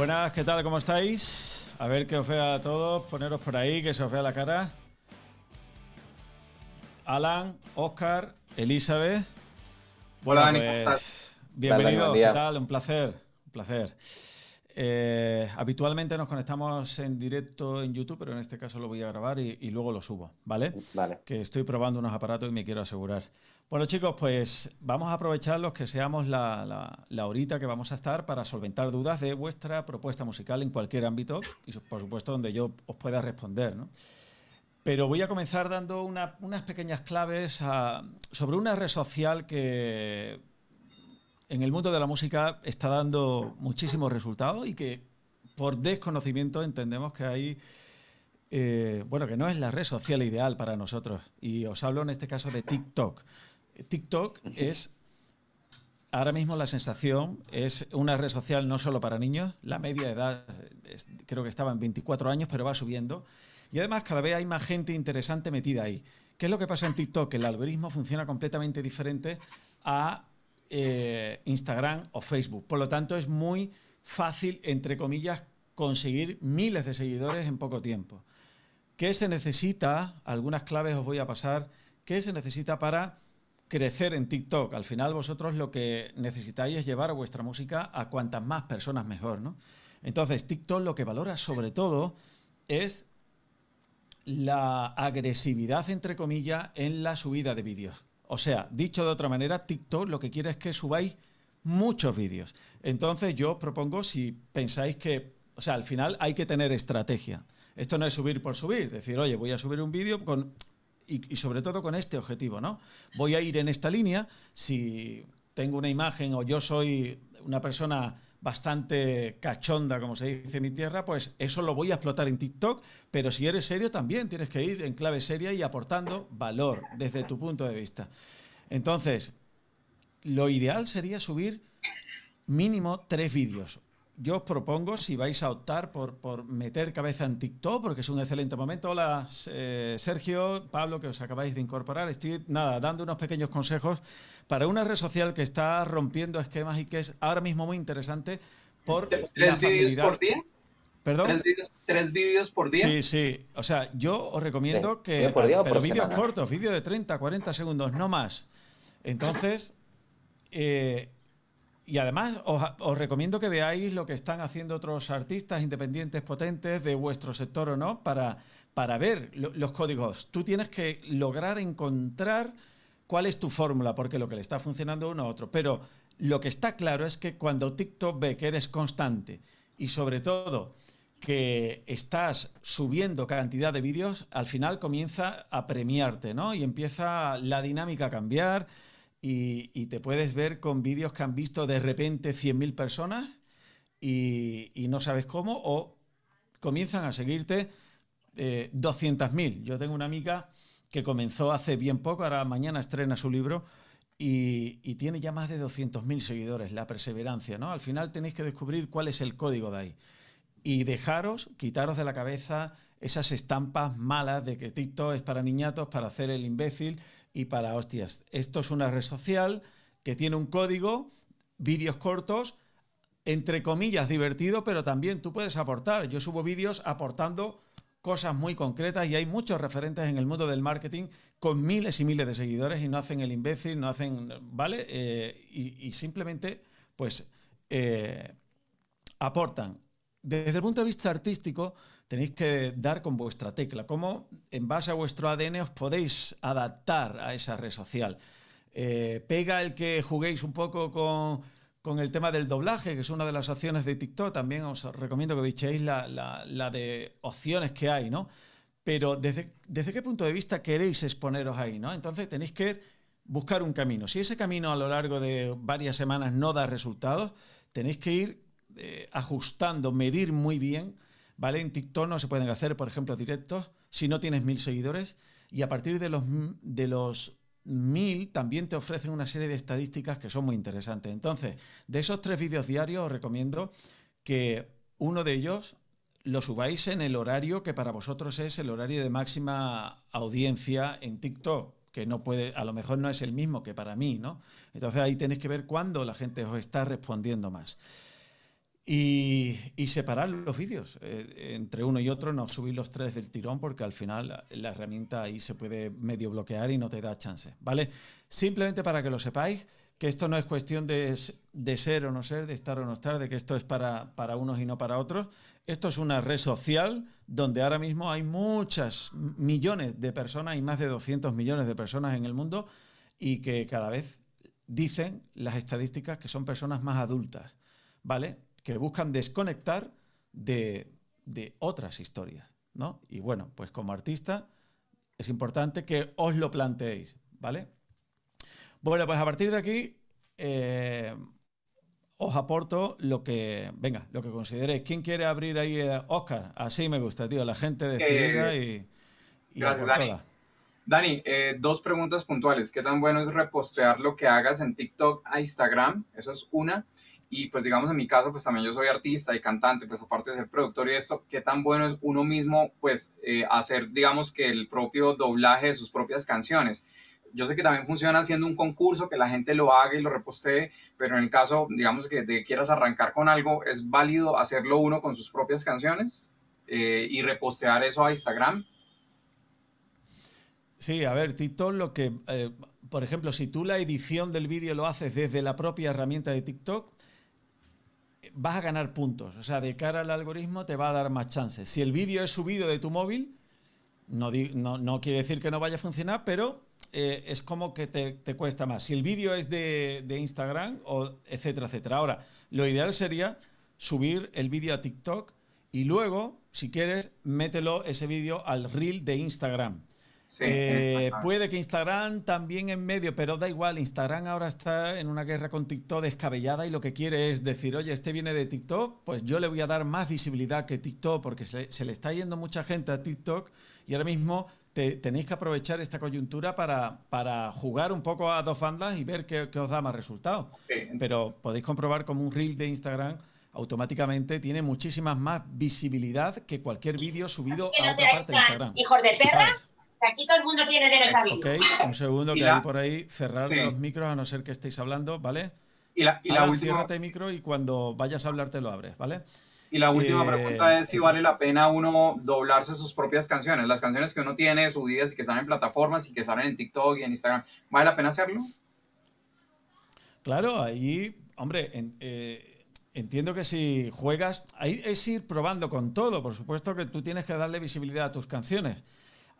Buenas, ¿qué tal? ¿Cómo estáis? A ver qué os vea a todos. Poneros por ahí, que se os vea la cara. Alan, Oscar, Elizabeth. Hola, pues, estás? Bienvenido, ¿qué tal? Un placer, un placer. Eh, habitualmente nos conectamos en directo en YouTube, pero en este caso lo voy a grabar y, y luego lo subo, ¿vale? Vale. Que estoy probando unos aparatos y me quiero asegurar. Bueno chicos, pues vamos a aprovechar los que seamos la, horita que vamos a estar para solventar dudas de vuestra propuesta musical en cualquier ámbito y por supuesto donde yo os pueda responder. Pero voy a comenzar dando unas pequeñas claves sobre una red social que en el mundo de la música está dando muchísimos resultados y que por desconocimiento entendemos que hay... Eh, bueno, que no es la red social ideal para nosotros. Y os hablo en este caso de TikTok. TikTok es ahora mismo la sensación es una red social no solo para niños, la media edad creo que estaba en 24 años, pero va subiendo. Y además cada vez hay más gente interesante metida ahí. ¿Qué es lo que pasa en TikTok? Que el algoritmo funciona completamente diferente a eh, Instagram o Facebook. Por lo tanto, es muy fácil, entre comillas, conseguir miles de seguidores en poco tiempo. ¿Qué se necesita? Algunas claves os voy a pasar. ¿Qué se necesita para crecer en TikTok. Al final vosotros lo que necesitáis es llevar vuestra música a cuantas más personas mejor, ¿no? Entonces, TikTok lo que valora sobre todo es la agresividad, entre comillas, en la subida de vídeos. O sea, dicho de otra manera, TikTok lo que quiere es que subáis muchos vídeos. Entonces yo os propongo, si pensáis que, o sea, al final hay que tener estrategia. Esto no es subir por subir, decir, oye, voy a subir un vídeo con y, sobre todo con este objetivo, ¿no? Voy a ir en esta línea, si tengo una imagen o yo soy una persona bastante cachonda, como se dice en mi tierra, pues eso lo voy a explotar en TikTok, pero si eres serio también tienes que ir en clave seria y aportando valor desde tu punto de vista. Entonces, lo ideal sería subir mínimo tres vídeos, yo os propongo, si vais a optar por, meter cabeza en TikTok, porque es un excelente momento. Hola, eh, Sergio, Pablo, que os acabáis de incorporar. Estoy, nada, dando unos pequeños consejos para una red social que está rompiendo esquemas y que es ahora mismo muy interesante por ¿Tres la por día? ¿Perdón? ¿Tres vídeos, por día? Sí, sí. O sea, yo os recomiendo que... Por día pero vídeos cortos, vídeos de 30, 40 segundos, no más. Entonces... Eh, y además os, recomiendo que veáis lo que están haciendo otros artistas independientes potentes de vuestro sector o no para, para ver los códigos. Tú tienes que lograr encontrar cuál es tu fórmula, porque lo que le está funcionando a uno a otro. Pero lo que está claro es que cuando TikTok ve que eres constante y sobre todo que estás subiendo cantidad de vídeos, al final comienza a premiarte, ¿no? Y empieza la dinámica a cambiar y, te puedes ver con vídeos que han visto de repente 100.000 personas y, no sabes cómo, o comienzan a seguirte 200.000. Eh, Yo tengo una amiga que comenzó hace bien poco, ahora mañana estrena su libro. Y, y, tiene ya más de 200.000 seguidores, la perseverancia, ¿no? Al final tenéis que descubrir cuál es el código de ahí. Y dejaros, quitaros de la cabeza esas estampas malas de que TikTok es para niñatos, para hacer el imbécil y para hostias. Esto es una red social que tiene un código, vídeos cortos, entre comillas divertido, pero también tú puedes aportar. Yo subo vídeos aportando cosas muy concretas y hay muchos referentes en el mundo del marketing con miles y miles de seguidores y no hacen el imbécil, no hacen, ¿vale? Eh, y, simplemente, pues, eh, aportan. Desde el punto de vista artístico, tenéis que dar con vuestra tecla, cómo en base a vuestro ADN os podéis adaptar a esa red social. Eh, pega el que juguéis un poco con, el tema del doblaje, que es una de las opciones de TikTok. También os recomiendo que bicheéis la, de opciones que hay, ¿no? Pero desde, qué punto de vista queréis exponeros ahí, ¿no? Entonces tenéis que buscar un camino. Si ese camino a lo largo de varias semanas no da resultados, tenéis que ir eh, ajustando, medir muy bien ¿vale? En TikTok no se pueden hacer, por ejemplo, directos si no tienes mil seguidores. Y a partir de los, de los mil también te ofrecen una serie de estadísticas que son muy interesantes. Entonces, de esos tres vídeos diarios os recomiendo que uno de ellos lo subáis en el horario que para vosotros es el horario de máxima audiencia en TikTok, que no puede, a lo mejor no es el mismo que para mí, ¿no? Entonces ahí tenéis que ver cuándo la gente os está respondiendo más. Y, separar los vídeos eh, entre uno y otro, no subir los tres del tirón porque al final la, herramienta ahí se puede medio bloquear y no te da chance, ¿vale? Simplemente para que lo sepáis, que esto no es cuestión de, ser o no ser, de estar o no estar, de que esto es para, para unos y no para otros. Esto es una red social donde ahora mismo hay muchas millones de personas, y más de 200 millones de personas en el mundo y que cada vez dicen las estadísticas que son personas más adultas, ¿vale? que buscan desconectar de, otras historias. ¿no? Y bueno, pues como artista es importante que os lo planteéis, ¿vale? Bueno, pues a partir de aquí eh, os aporto lo que, venga, lo que consideréis. ¿Quién quiere abrir ahí? a eh, Oscar, así me gusta, tío, la gente eh, decidida y, Gracias, Dani. Dani, dos preguntas puntuales. ¿Qué tan bueno es repostear lo que hagas en TikTok a e Instagram? Eso es una y pues digamos en mi caso, pues también yo soy artista y cantante, pues aparte de ser productor y esto, qué tan bueno es uno mismo pues eh, hacer digamos que el propio doblaje de sus propias canciones. Yo sé que también funciona haciendo un concurso, que la gente lo haga y lo repostee, pero en el caso, digamos que te quieras arrancar con algo, ¿es válido hacerlo uno con sus propias canciones eh, y repostear eso a Instagram? Sí, a ver, TikTok lo que, eh, por ejemplo, si tú la edición del vídeo lo haces desde la propia herramienta de TikTok, vas a ganar puntos. O sea, de cara al algoritmo te va a dar más chances. Si el vídeo es subido de tu móvil, no, no, quiere decir que no vaya a funcionar, pero eh, es como que te, cuesta más. Si el vídeo es de, de, Instagram, o etcétera, etcétera. Ahora, lo ideal sería subir el vídeo a TikTok y luego, si quieres, mételo ese vídeo al reel de Instagram. Eh, puede que Instagram también en medio, pero da igual, Instagram ahora está en una guerra con TikTok descabellada y lo que quiere es decir, oye, este viene de TikTok, pues yo le voy a dar más visibilidad que TikTok porque se, le está yendo mucha gente a TikTok y ahora mismo tenéis que aprovechar esta coyuntura para, para, jugar un poco a dos bandas y ver qué, os da más resultado. Pero podéis comprobar como un reel de Instagram automáticamente tiene muchísima más visibilidad que cualquier vídeo subido a otra parte de Instagram. Hijos de perra. Aquí todo el mundo tiene derecho a vivir. un segundo que hay por ahí. Cerrar los micros a no ser que estéis hablando, ¿vale? Y la, última... el micro y cuando vayas a hablar te lo abres, ¿vale? Y la última eh, pregunta es si vale la pena uno doblarse sus propias canciones, las canciones que uno tiene subidas y que están en plataformas y que salen en TikTok y en Instagram. ¿Vale la pena hacerlo? Claro, ahí, hombre, eh, entiendo que si juegas, ahí es ir probando con todo, por supuesto que tú tienes que darle visibilidad a tus canciones.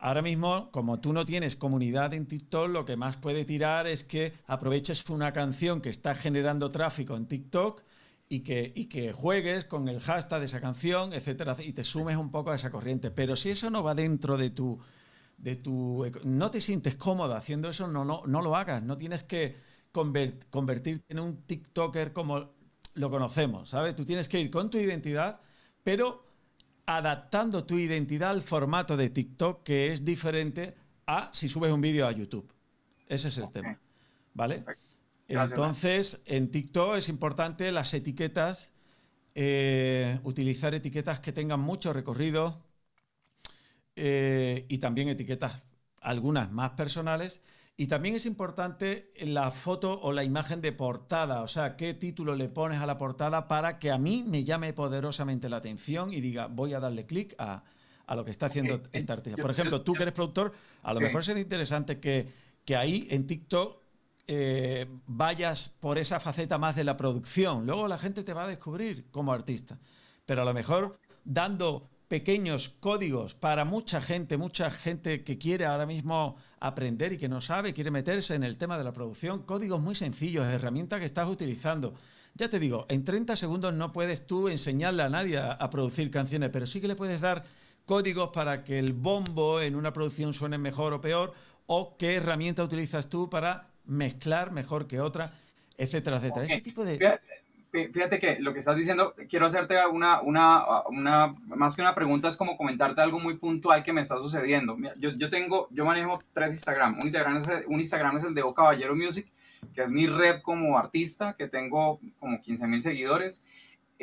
Ahora mismo, como tú no tienes comunidad en TikTok, lo que más puede tirar es que aproveches una canción que está generando tráfico en TikTok y que, juegues con el hashtag de esa canción, etcétera, y te sumes un poco a esa corriente. Pero si eso no va dentro de tu. De tu no te sientes cómoda haciendo eso, no, no, no lo hagas. No tienes que convertirte en un TikToker como lo conocemos, ¿sabes? Tú tienes que ir con tu identidad, pero adaptando tu identidad al formato de TikTok que es diferente a si subes un vídeo a YouTube. Ese es el tema. ¿Vale? Entonces, en TikTok es importante las etiquetas, eh, utilizar etiquetas que tengan mucho recorrido eh, y también etiquetas, algunas más personales y también es importante la foto o la imagen de portada, o sea, qué título le pones a la portada para que a mí me llame poderosamente la atención y diga, voy a darle clic a, lo que está haciendo este esta artista. Por ejemplo, tú que eres productor, a lo mejor sería interesante que, ahí en TikTok eh, vayas por esa faceta más de la producción. Luego la gente te va a descubrir como artista. Pero a lo mejor dando pequeños códigos para mucha gente, mucha gente que quiere ahora mismo aprender y que no sabe, quiere meterse en el tema de la producción, códigos muy sencillos, herramientas que estás utilizando. Ya te digo, en 30 segundos no puedes tú enseñarle a nadie a, producir canciones, pero sí que le puedes dar códigos para que el bombo en una producción suene mejor o peor, o qué herramienta utilizas tú para mezclar mejor que otra, etcétera, etcétera. Ese tipo de fíjate que lo que estás diciendo, quiero hacerte una, una, una, más que una pregunta, es como comentarte algo muy puntual que me está sucediendo. Yo, yo tengo, yo manejo tres Instagram. Un Instagram, es, un Instagram es el de O Caballero Music, que es mi red como artista, que tengo como 15 mil seguidores.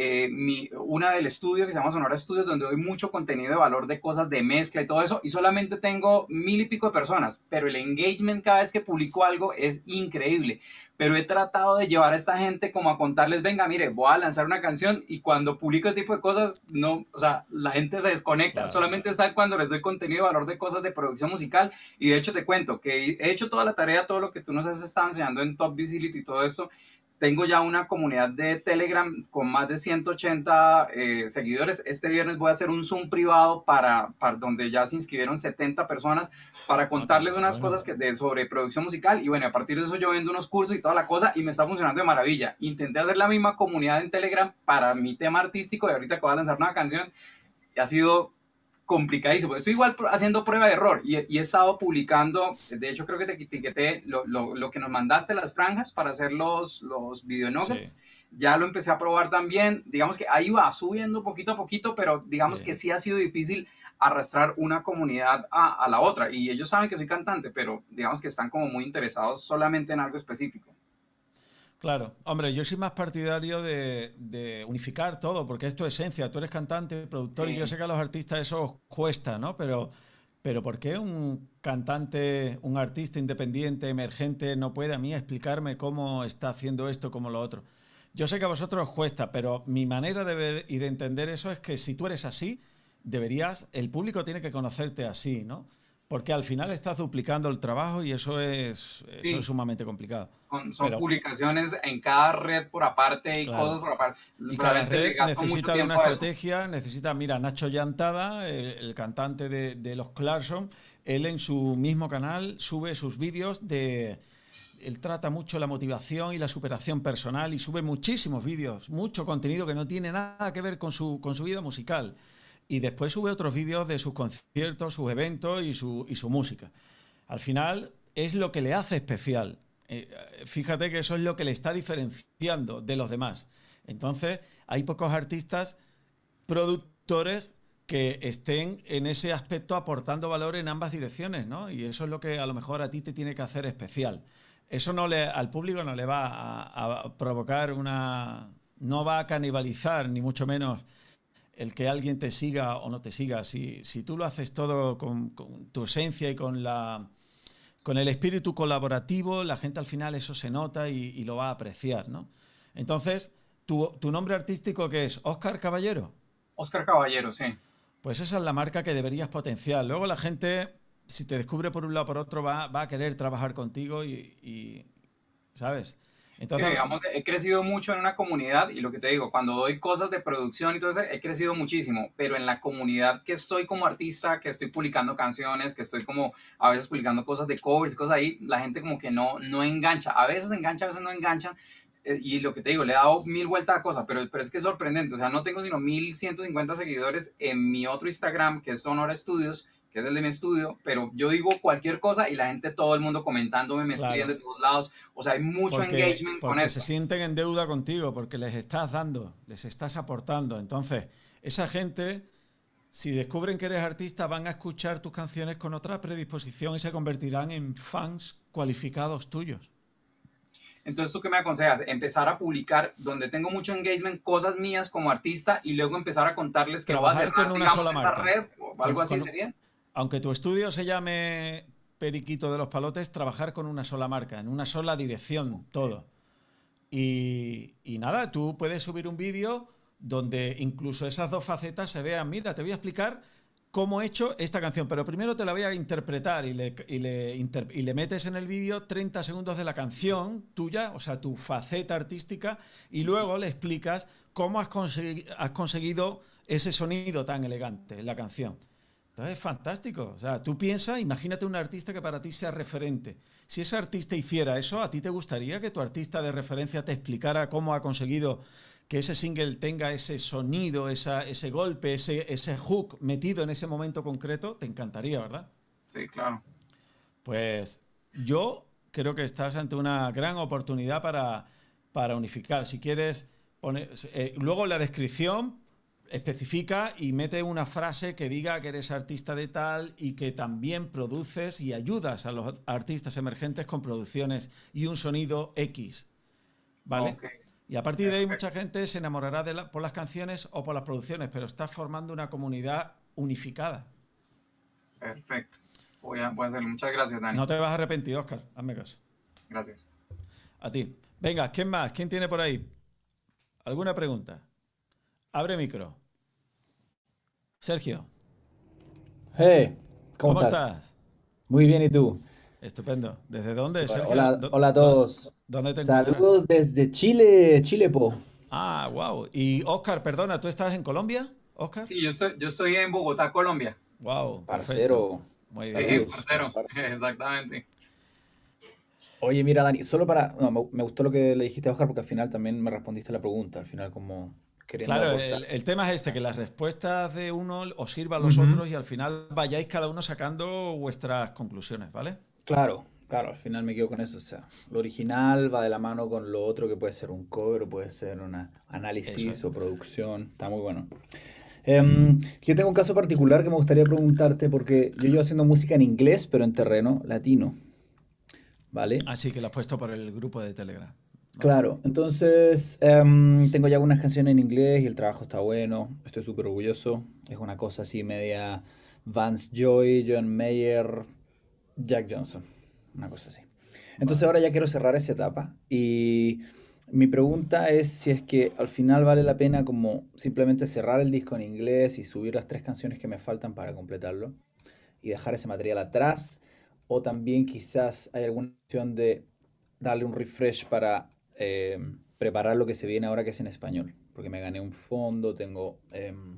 Eh, mi, una del estudio que se llama Sonora Studios, donde doy mucho contenido de valor de cosas de mezcla y todo eso, y solamente tengo mil y pico de personas, pero el engagement cada vez que publico algo es increíble. Pero he tratado de llevar a esta gente como a contarles, venga, mire, voy a lanzar una canción y cuando publico este tipo de cosas, no, o sea, la gente se desconecta, solamente está cuando les doy contenido de valor de cosas de producción musical. Y de hecho te cuento que he hecho toda la tarea, todo lo que tú nos has estado enseñando en Top Visibility y todo eso, tengo ya una comunidad de Telegram con más de 180 eh, seguidores. Este viernes voy a hacer un Zoom privado para, donde ya se inscribieron 70 personas para ah, contarles unas cosas que de, sobre producción musical. Y bueno, a partir de eso yo vendo unos cursos y toda la cosa y me está funcionando de maravilla. Intenté hacer la misma comunidad en Telegram para mi tema artístico y ahorita que voy lanzar una canción. Y ha sido complicadísimo. Estoy igual haciendo prueba de error y, he estado publicando, de hecho creo que te etiqueté lo, que nos mandaste las franjas para hacer los, los video nuggets. Ya lo empecé a probar también. Digamos que ahí va subiendo poquito a poquito, pero digamos que sí ha sido difícil arrastrar una comunidad a la otra. Y ellos saben que soy cantante, pero digamos que están como muy interesados solamente en algo específico. Claro, hombre, yo soy más partidario de, unificar todo, porque es tu esencia, tú eres cantante, productor, y yo sé que a los artistas eso cuesta, ¿no? Pero, pero ¿por qué un cantante, un artista independiente, emergente, no puede a mí explicarme cómo está haciendo esto, como lo otro? Yo sé que a vosotros os cuesta, pero mi manera de ver y de entender eso es que si tú eres así, deberías, el público tiene que conocerte así, ¿no? Porque al final estás duplicando el trabajo y eso es, sumamente complicado. Son, publicaciones en cada red por aparte y cosas por aparte. Y cada red necesita una estrategia, necesita, mira, Nacho Llantada, el, cantante de, los Clarkson, él en su mismo canal sube sus vídeos de... Él trata mucho la motivación y la superación personal y sube muchísimos vídeos, mucho contenido que no tiene nada que ver con su, con su vida musical y después sube otros vídeos de sus conciertos, sus eventos y su, música. Al final es lo que le hace especial. Eh, fíjate que eso es lo que le está diferenciando de los demás. Entonces, hay pocos artistas productores que estén en ese aspecto aportando valor en ambas direcciones, ¿no? Y eso es lo que a lo mejor a ti te tiene que hacer especial. Eso no le, al público no le va a provocar una... no va a canibalizar, ni mucho menos el que alguien te siga o no te siga, si, si tú lo haces todo con, tu esencia y con, la, con el espíritu colaborativo, la gente al final eso se nota y, lo va a apreciar, ¿no? Entonces, ¿tu, nombre artístico que es? ¿Oscar Caballero? Oscar Caballero, sí. Pues esa es la marca que deberías potenciar. Luego la gente, si te descubre por un lado o por otro, va, a querer trabajar contigo y ¿sabes? Entonces, digamos, he crecido mucho en una comunidad y lo que te digo, cuando doy cosas de producción y todo eso, he crecido muchísimo, pero en la comunidad que estoy como artista, que estoy publicando canciones, que estoy como a veces publicando cosas de covers, cosas ahí, la gente como que no, no engancha, a veces engancha, a veces no engancha, eh, y lo que te digo, le he dado mil vueltas a cosas, pero, pero es que es sorprendente, o sea, no tengo sino 1150 seguidores en mi otro Instagram, que es Sonora Studios, que es el de mi estudio, pero yo digo cualquier cosa y la gente, todo el mundo comentándome, me escriben de todos lados. O sea, hay mucho engagement con eso. se sienten en deuda contigo porque les estás dando, les estás aportando. Entonces, esa gente, si descubren que eres artista, van a escuchar tus canciones con otra predisposición y se convertirán en fans cualificados tuyos. Entonces, ¿tú qué me aconsejas? Empezar a publicar donde tengo mucho engagement, cosas mías como artista y luego empezar a contarles que lo va a hacer con una sola marca. red o algo así sería. Aunque tu estudio se llame Periquito de los Palotes, trabajar con una sola marca, en una sola dirección, todo. Y, nada, tú puedes subir un vídeo donde incluso esas dos facetas se vean, mira, te voy a explicar cómo he hecho esta canción, pero primero te la voy a interpretar y le, metes en el vídeo 30 segundos de la canción tuya, o sea, tu faceta artística, y luego le explicas cómo has, has conseguido ese sonido tan elegante en la canción es fantástico. O sea, tú piensas, imagínate un artista que para ti sea referente. Si ese artista hiciera eso, ¿a ti te gustaría que tu artista de referencia te explicara cómo ha conseguido que ese single tenga ese sonido, ese golpe, ese, ese hook metido en ese momento concreto? Te encantaría, ¿verdad? Sí, claro. Pues yo creo que estás ante una gran oportunidad para, unificar. Si quieres, eh, luego en la descripción especifica y mete una frase que diga que eres artista de tal y que también produces y ayudas a los artistas emergentes con producciones y un sonido X. ¿Vale? Y a partir de ahí mucha gente se enamorará de por las canciones o por las producciones, pero estás formando una comunidad unificada. Perfecto. Voy a, Muchas gracias, Dani. No te vas a arrepentir, Oscar. Hazme caso. Gracias. A ti. Venga, ¿quién más? ¿Quién tiene por ahí? ¿Alguna pregunta? Abre micro. Sergio. Hey, ¿cómo, estás? Muy bien, ¿y tú? Estupendo. ¿Desde dónde, Sergio? Hola, a todos. ¿Dónde te encuentras? Saludos desde Chile, Chilepo. Ah, wow. Y Oscar, perdona, ¿tú estás en Colombia, Oscar? Sí, yo soy, yo soy en Bogotá, Colombia. Wow. Parcero. Muy bien. Sí, parcero. Exactamente. Oye, mira, Dani, solo para. me, me, gustó lo que le dijiste a Oscar porque al final también me respondiste la pregunta. Al final, como. Claro, el, tema es este, que las respuestas de uno os sirvan a los otros y al final vayáis cada uno sacando vuestras conclusiones, ¿vale? Claro, claro, al final me quedo con eso. O sea, lo original va de la mano con lo otro que puede ser un cover puede ser un análisis o producción. Está muy bueno. Em, yo tengo un caso particular que me gustaría preguntarte porque yo llevo haciendo música en inglés, pero en terreno latino. ¿Vale? Así que lo has puesto por el grupo de Telegram. Claro, entonces em, tengo ya algunas canciones en inglés y el trabajo está bueno, estoy súper orgulloso, es una cosa así media Vance Joy, John Mayer, Jack Johnson, una cosa así. Entonces ahora ya quiero cerrar esa etapa y mi pregunta es si es que al final vale la pena como simplemente cerrar el disco en inglés y subir las tres canciones que me faltan para completarlo y dejar ese material atrás o también quizás hay alguna opción de darle un refresh para Em, preparar lo que se viene ahora que es en español, porque me gané un fondo, tengo em,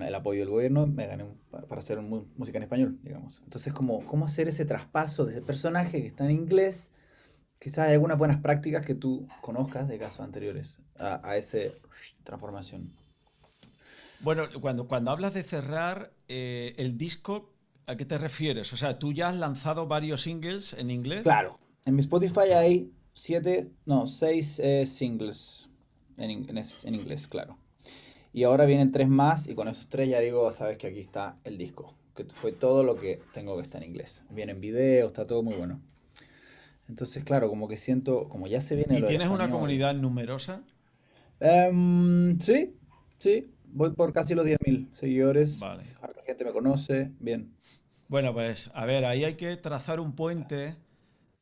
el apoyo del gobierno, me gané para hacer música en español, digamos. Entonces, como, ¿cómo hacer ese traspaso de ese personaje que está en inglés? Quizás hay algunas buenas prácticas que tú conozcas de casos anteriores a, esa transformación. Bueno, cuando, cuando hablas de cerrar eh, el disco, ¿a qué te refieres? O sea, tú ya has lanzado varios singles en inglés. Claro. En mi Spotify hay siete, no, seis singles en, en, inglés, claro. Y ahora vienen tres más y con esos tres ya digo, sabes que aquí está el disco, que fue todo lo que tengo que estar en inglés. Vienen videos, está todo muy bueno. Entonces, claro, como que siento, como ya se viene... ¿Y tienes una comunidad numerosa? Em, sí, sí. Voy por casi los 10.000 seguidores. Vale. La gente me conoce, bien. Bueno, pues a ver, ahí hay que trazar un puente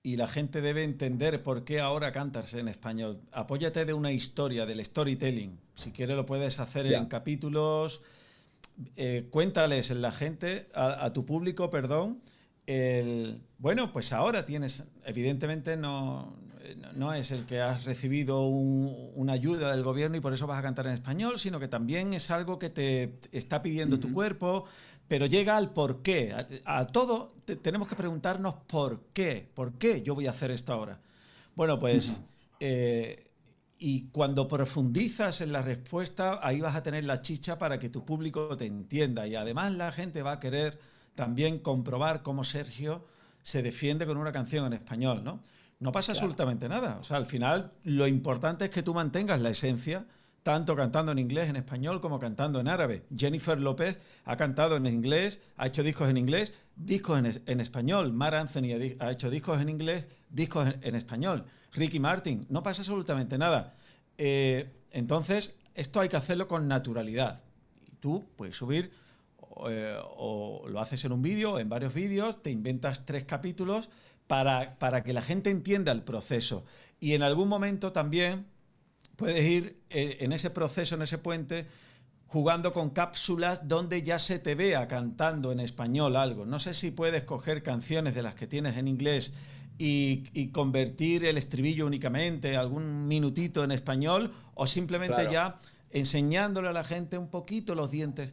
y la gente debe entender por qué ahora cantarse en español. Apóyate de una historia, del storytelling. Si quieres lo puedes hacer en capítulos. Eh, cuéntales en la gente, a, tu público, perdón, el, bueno, pues ahora tienes, evidentemente no, no es el que has recibido una ayuda del gobierno y por eso vas a cantar en español, sino que también es algo que te está pidiendo tu cuerpo, pero llega al por qué. A, todo tenemos que preguntarnos por qué, por qué yo voy a hacer esto ahora. Bueno, pues, eh, y cuando profundizas en la respuesta, ahí vas a tener la chicha para que tu público te entienda. Y además la gente va a querer también comprobar cómo Sergio se defiende con una canción en español, ¿no? No pasa absolutamente nada. O sea, al final lo importante es que tú mantengas la esencia tanto cantando en inglés, en español, como cantando en árabe. Jennifer López ha cantado en inglés, ha hecho discos en inglés, discos en, español. Mar Anthony ha, hecho discos en inglés, discos en, español. Ricky Martin, no pasa absolutamente nada. Eh, entonces, esto hay que hacerlo con naturalidad. tú puedes subir eh, o lo haces en un vídeo, en varios vídeos, te inventas tres capítulos para, para que la gente entienda el proceso. Y en algún momento también puedes ir eh, en ese proceso, en ese puente, jugando con cápsulas donde ya se te vea cantando en español algo. No sé si puedes coger canciones de las que tienes en inglés y, convertir el estribillo únicamente, algún minutito en español, o simplemente ya enseñándole a la gente un poquito los dientes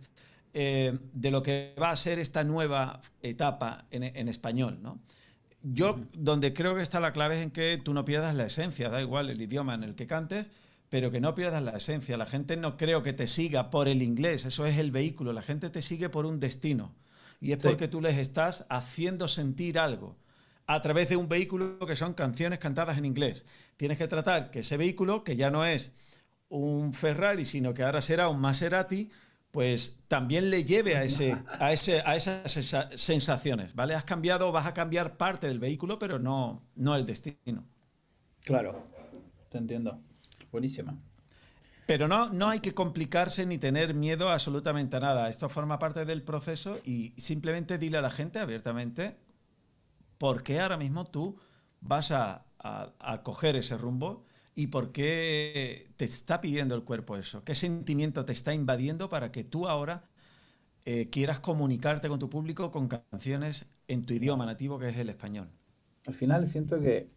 eh, de lo que va a ser esta nueva etapa en, español, ¿no? Yo, donde creo que está la clave es en que tú no pierdas la esencia, da igual el idioma en el que cantes, pero que no pierdas la esencia. La gente no creo que te siga por el inglés, eso es el vehículo, la gente te sigue por un destino y es porque tú les estás haciendo sentir algo a través de un vehículo que son canciones cantadas en inglés. Tienes que tratar que ese vehículo, que ya no es un Ferrari, sino que ahora será un Maserati, pues también le lleve a, ese, a, a esas sensaciones, ¿vale? Has cambiado, vas a cambiar parte del vehículo, pero no, no el destino. Claro, te entiendo. Buenísima. Pero no, no hay que complicarse ni tener miedo absolutamente a nada. Esto forma parte del proceso y simplemente dile a la gente abiertamente por qué ahora mismo tú vas a, coger ese rumbo y por qué te está pidiendo el cuerpo eso. ¿Qué sentimiento te está invadiendo para que tú ahora eh, quieras comunicarte con tu público con canciones en tu idioma nativo que es el español? Al final siento que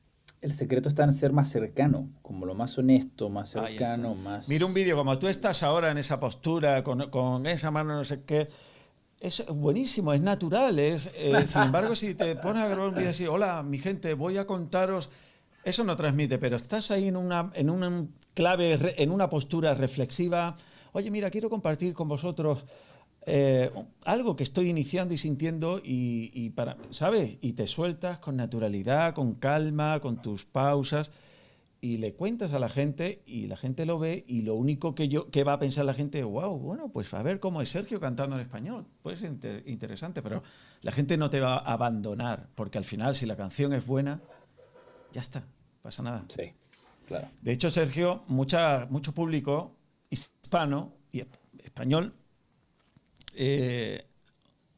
el secreto está en ser más cercano, como lo más honesto, más cercano, más... Mira un vídeo, como tú estás ahora en esa postura, con, esa mano, no sé qué, es buenísimo, es natural. Es, eh, sin embargo, si te pones a grabar un vídeo así, hola, mi gente, voy a contaros... Eso no transmite, pero estás ahí en una, en una clave, en una postura reflexiva. Oye, mira, quiero compartir con vosotros eh, algo que estoy iniciando y sintiendo y, para, ¿sabes? Y te sueltas con naturalidad, con calma, con tus pausas y le cuentas a la gente y la gente lo ve y lo único que yo que va a pensar la gente, wow, bueno, pues a ver cómo es Sergio cantando en español. Puede ser interesante, pero la gente no te va a abandonar porque al final si la canción es buena, ya está, pasa nada. Sí. Claro. De hecho, Sergio, mucha, mucho público hispano y español eh,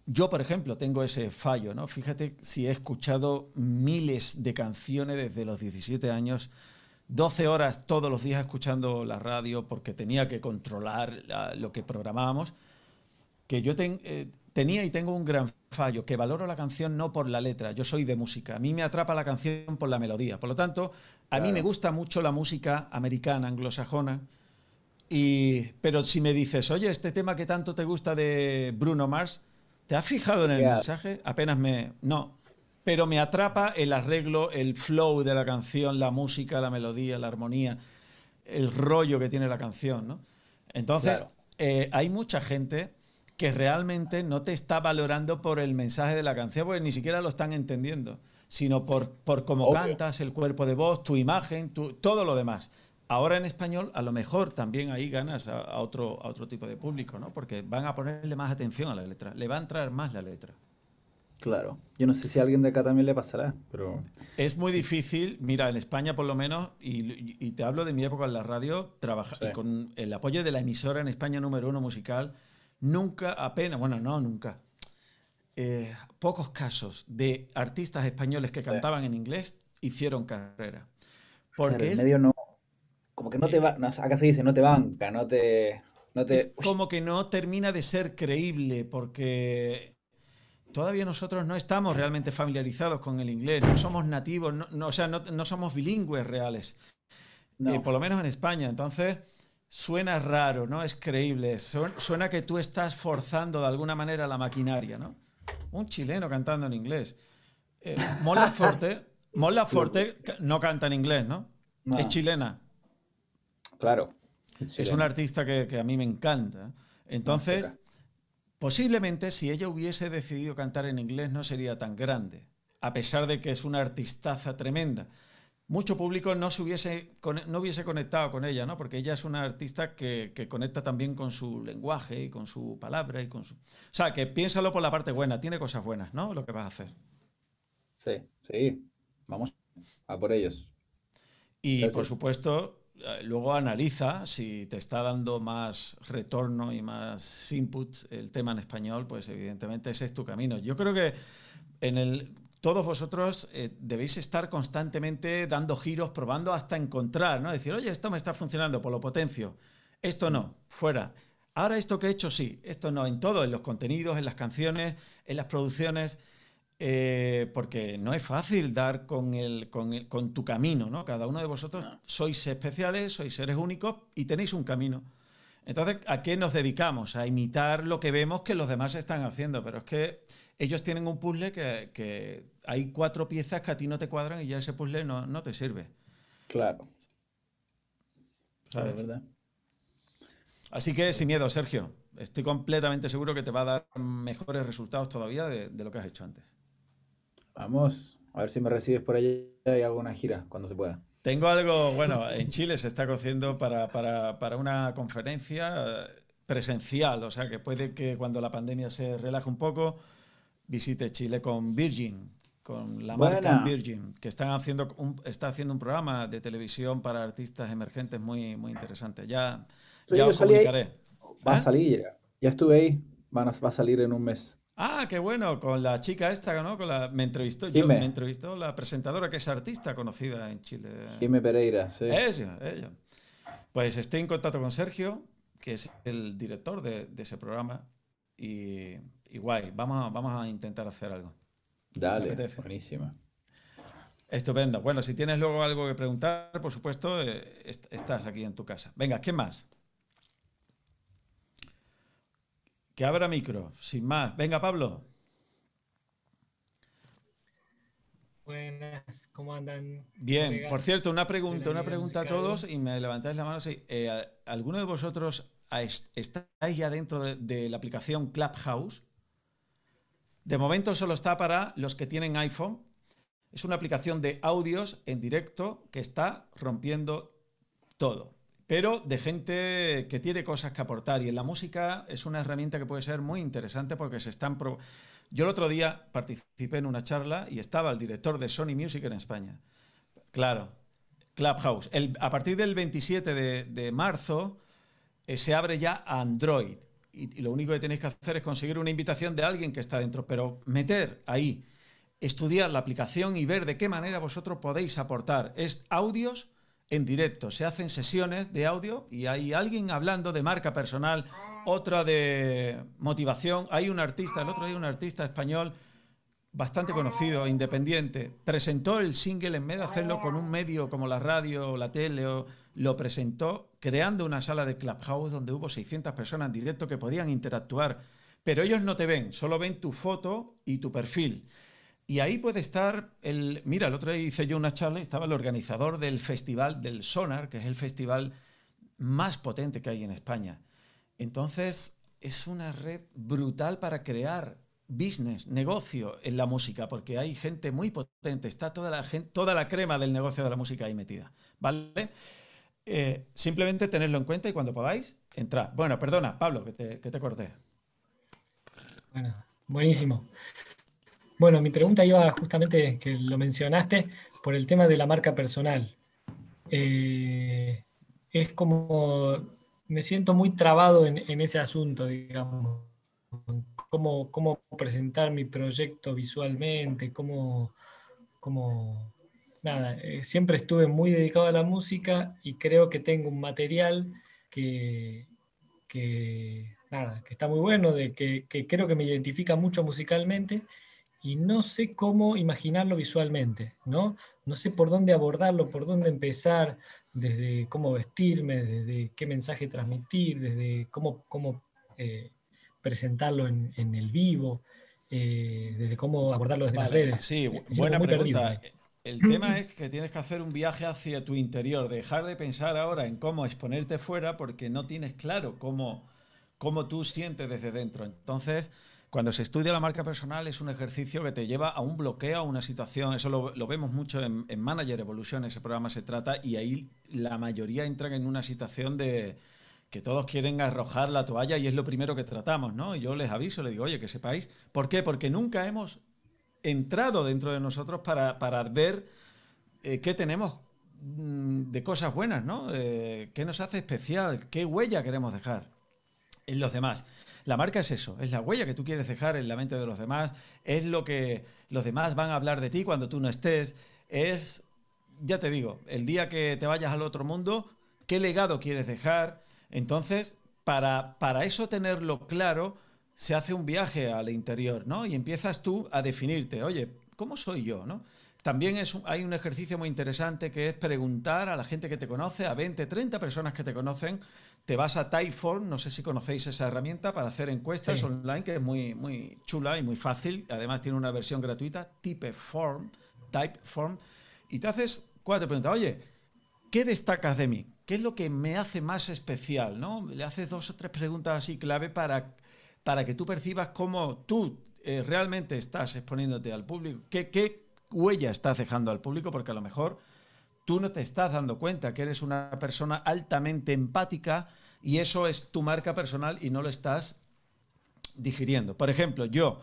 yo, por ejemplo, tengo ese fallo, ¿no? Fíjate si he escuchado miles de canciones desde los 17 años, 12 horas todos los días escuchando la radio porque tenía que controlar lo que programábamos, que yo eh, tenía y tengo un gran fallo, que valoro la canción no por la letra, yo soy de música, a mí me atrapa la canción por la melodía, por lo tanto, a mí me gusta mucho la música americana, anglosajona, pero si me dices, oye, este tema que tanto te gusta de Bruno Mars, ¿te has fijado en el mensaje? Apenas me... No. Pero me atrapa el arreglo, el flow de la canción, la música, la melodía, la armonía, el rollo que tiene la canción, Entonces, eh, hay mucha gente que realmente no te está valorando por el mensaje de la canción, porque ni siquiera lo están entendiendo, sino por, cómo cantas, el cuerpo de voz, tu imagen, todo lo demás. Ahora en español, a lo mejor también ahí ganas a, otro, otro tipo de público, ¿no? Porque van a ponerle más atención a la letra, le va a entrar más la letra. Claro, yo no sé si a alguien de acá también le pasará, pero... Es muy difícil, mira, en España por lo menos, y, te hablo de mi época en la radio, trabajar con el apoyo de la emisora en España número uno musical, nunca, apenas, bueno, no, nunca, eh, pocos casos de artistas españoles que cantaban en inglés hicieron carrera. Porque en medio no, como que no te va, acá se dice, no te banca, no te... No te es como que no termina de ser creíble porque todavía nosotros no estamos realmente familiarizados con el inglés, no somos nativos, no, o sea, no, somos bilingües reales, eh, por lo menos en España. Entonces, suena raro, no es creíble, suena que tú estás forzando de alguna manera la maquinaria, ¿no? Un chileno cantando en inglés. Eh, Mola Forte, Mola Forte no canta en inglés, ¿no? Es chilena. Claro. Es un artista que, a mí me encanta. Entonces, posiblemente si ella hubiese decidido cantar en inglés no sería tan grande, a pesar de que es una artistaza tremenda. Mucho público no, se hubiese, no hubiese conectado con ella, ¿no? porque ella es una artista que, conecta también con su lenguaje y con su palabra. Y con su... O sea, que piénsalo por la parte buena, tiene cosas buenas, ¿no? Lo que vas a hacer. Sí, sí, vamos a por ellos. Y por supuesto, eh, luego analiza si te está dando más retorno y más input el tema en español, pues evidentemente ese es tu camino. Yo creo que en todos vosotros eh, debéis estar constantemente dando giros, probando hasta encontrar, ¿no? Decir, oye, esto me está funcionando, por pues lo potencio. Esto no, fuera. Ahora esto que he hecho sí, esto no, en todo, en los contenidos, en las canciones, en las producciones. Eh, porque no es fácil dar con, el, con, tu camino, ¿no? Cada uno de vosotros ah. sois especiales, sois seres únicos y tenéis un camino. Entonces, ¿a qué nos dedicamos? A imitar lo que vemos que los demás están haciendo, pero es que ellos tienen un puzzle que, hay cuatro piezas que a ti no te cuadran y ya ese puzzle no, no te sirve. Claro. ¿verdad? Así que sin miedo, Sergio, estoy completamente seguro que te va a dar mejores resultados todavía de lo que has hecho antes. Vamos, a ver si me recibes por allá y hago una gira cuando se pueda. Tengo algo, bueno, en Chile se está cociendo para, una conferencia eh, presencial, o sea que puede que cuando la pandemia se relaje un poco, visite Chile con Virgin, con la marca Virgin, que están haciendo está haciendo un programa de televisión para artistas emergentes muy, muy interesante. Ya, ya os comunicaré. Va a ¿Eh? salir, ya estuve ahí, va a salir en un mes. Ah, qué bueno, con la chica esta, ¿no? Con la, me entrevistó, yo, me entrevistó la presentadora que es artista conocida en Chile. Jimé Pereira, sí. Ella, Pues estoy en contacto con Sergio, que es el director de, ese programa, y, guay, vamos a, vamos a intentar hacer algo. Dale, buenísima. Estupendo. Bueno, si tienes luego algo que preguntar, por supuesto, eh, estás aquí en tu casa. Venga, ¿qué más? Que abra micro, sin más. Venga, Pablo. Buenas, ¿cómo andan? Bien, por cierto, una pregunta, una pregunta a todos y me levantáis la mano. Eh, ¿Alguno de vosotros estáis ya dentro de, de, la aplicación Clubhouse? De momento solo está para los que tienen iPhone. Es una aplicación de audios en directo que está rompiendo todo pero de gente que tiene cosas que aportar. Y en la música es una herramienta que puede ser muy interesante porque se están... Yo el otro día participé en una charla y estaba el director de Sony Music en España. Claro, Clubhouse. a partir del 27 de, marzo eh, se abre ya Android. Y, lo único que tenéis que hacer es conseguir una invitación de alguien que está dentro, pero meter ahí, estudiar la aplicación y ver de qué manera vosotros podéis aportar. Es audios en directo. Se hacen sesiones de audio y hay alguien hablando de marca personal, ah. otra de motivación. Hay un artista, el otro día un artista español bastante ah. conocido, independiente, presentó el single en vez de hacerlo con un ah. medio como la radio o la tele, lo presentó creando una sala de Clubhouse donde hubo 600 personas en directo que podían interactuar. Pero ellos no te ven, solo ven tu foto y tu perfil. Y ahí puede estar el. Mira, el otro día hice yo una charla y estaba el organizador del festival del Sonar, que es el festival más potente que hay en España. Entonces, es una red brutal para crear business, negocio en la música, porque hay gente muy potente, está toda la, gente, toda la crema del negocio de la música ahí metida. ¿Vale? Eh, simplemente tenerlo en cuenta y cuando podáis, entrar. Bueno, perdona, Pablo, que te, que te corté. Bueno, buenísimo. Bueno, mi pregunta iba justamente, que lo mencionaste, por el tema de la marca personal. Eh, es como, me siento muy trabado en, ese asunto, digamos. Cómo, cómo, presentar mi proyecto visualmente, cómo, cómo nada, eh, siempre estuve muy dedicado a la música y creo que tengo un material que, que, nada, que está muy bueno, de que, que creo que me identifica mucho musicalmente y no sé cómo imaginarlo visualmente, ¿no? No sé por dónde abordarlo, por dónde empezar, desde cómo vestirme, desde qué mensaje transmitir, desde cómo, cómo eh, presentarlo en, el vivo, eh, desde cómo abordarlo desde las redes. Sí, buena pregunta. El tema es que tienes que hacer un viaje hacia tu interior, dejar de pensar ahora en cómo exponerte fuera porque no tienes claro cómo, cómo tú sientes desde dentro. Entonces, cuando se estudia la marca personal es un ejercicio que te lleva a un bloqueo, a una situación. Eso lo, vemos mucho en, Manager Evolution, ese programa se trata, y ahí la mayoría entran en una situación de que todos quieren arrojar la toalla y es lo primero que tratamos, ¿no? yo les aviso, les digo, oye, que sepáis. ¿Por qué? Porque nunca hemos entrado dentro de nosotros para, ver eh, qué tenemos mm, de cosas buenas, ¿no? Eh, ¿Qué nos hace especial? ¿Qué huella queremos dejar? en los demás. La marca es eso, es la huella que tú quieres dejar en la mente de los demás, es lo que los demás van a hablar de ti cuando tú no estés, es, ya te digo, el día que te vayas al otro mundo, ¿qué legado quieres dejar? Entonces, para, para eso tenerlo claro, se hace un viaje al interior, ¿no? Y empiezas tú a definirte, oye, ¿cómo soy yo, no? También es, hay un ejercicio muy interesante que es preguntar a la gente que te conoce, a 20, 30 personas que te conocen, te vas a Typeform, no sé si conocéis esa herramienta para hacer encuestas online, que es muy, muy chula y muy fácil. Además tiene una versión gratuita, Typeform, Typeform, y te haces cuatro preguntas. Oye, ¿qué destacas de mí? ¿Qué es lo que me hace más especial? Le haces dos o tres preguntas así clave para, para que tú percibas cómo tú eh, realmente estás exponiéndote al público, qué, qué huella estás dejando al público, porque a lo mejor tú no te estás dando cuenta que eres una persona altamente empática y eso es tu marca personal y no lo estás digiriendo. Por ejemplo, yo,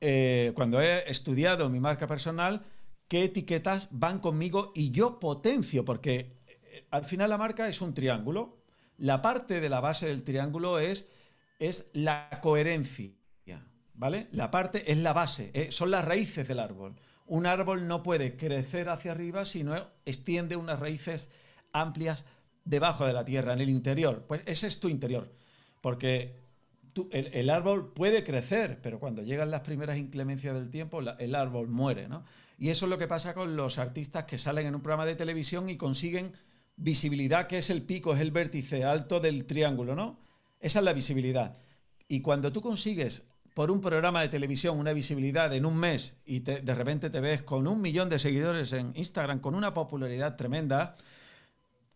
eh, cuando he estudiado mi marca personal, qué etiquetas van conmigo y yo potencio, porque eh, al final la marca es un triángulo. La parte de la base del triángulo es, es la coherencia, ¿vale? La parte es la base, eh, son las raíces del árbol. Un árbol no puede crecer hacia arriba si no extiende unas raíces amplias debajo de la tierra, en el interior. Pues ese es tu interior, porque el, árbol puede crecer, pero cuando llegan las primeras inclemencias del tiempo, el árbol muere, Y eso es lo que pasa con los artistas que salen en un programa de televisión y consiguen visibilidad, que es el pico, es el vértice alto del triángulo, ¿no? Esa es la visibilidad. Y cuando tú consigues por un programa de televisión una visibilidad en un mes y de repente te ves con un millón de seguidores en Instagram, con una popularidad tremenda,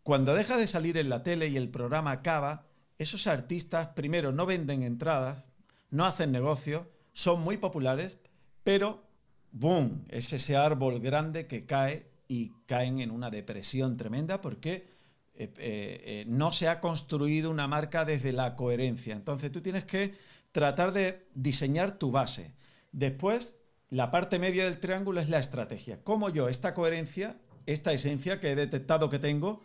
cuando deja de salir en la tele y el programa acaba, esos artistas primero no venden entradas, no hacen negocio, son muy populares, pero boom, es ese árbol grande que cae y caen en una depresión tremenda porque eh, eh, eh, no se ha construido una marca desde la coherencia. Entonces tú tienes que tratar de diseñar tu base. Después, la parte media del triángulo es la estrategia. ¿Cómo yo esta coherencia, esta esencia que he detectado que tengo,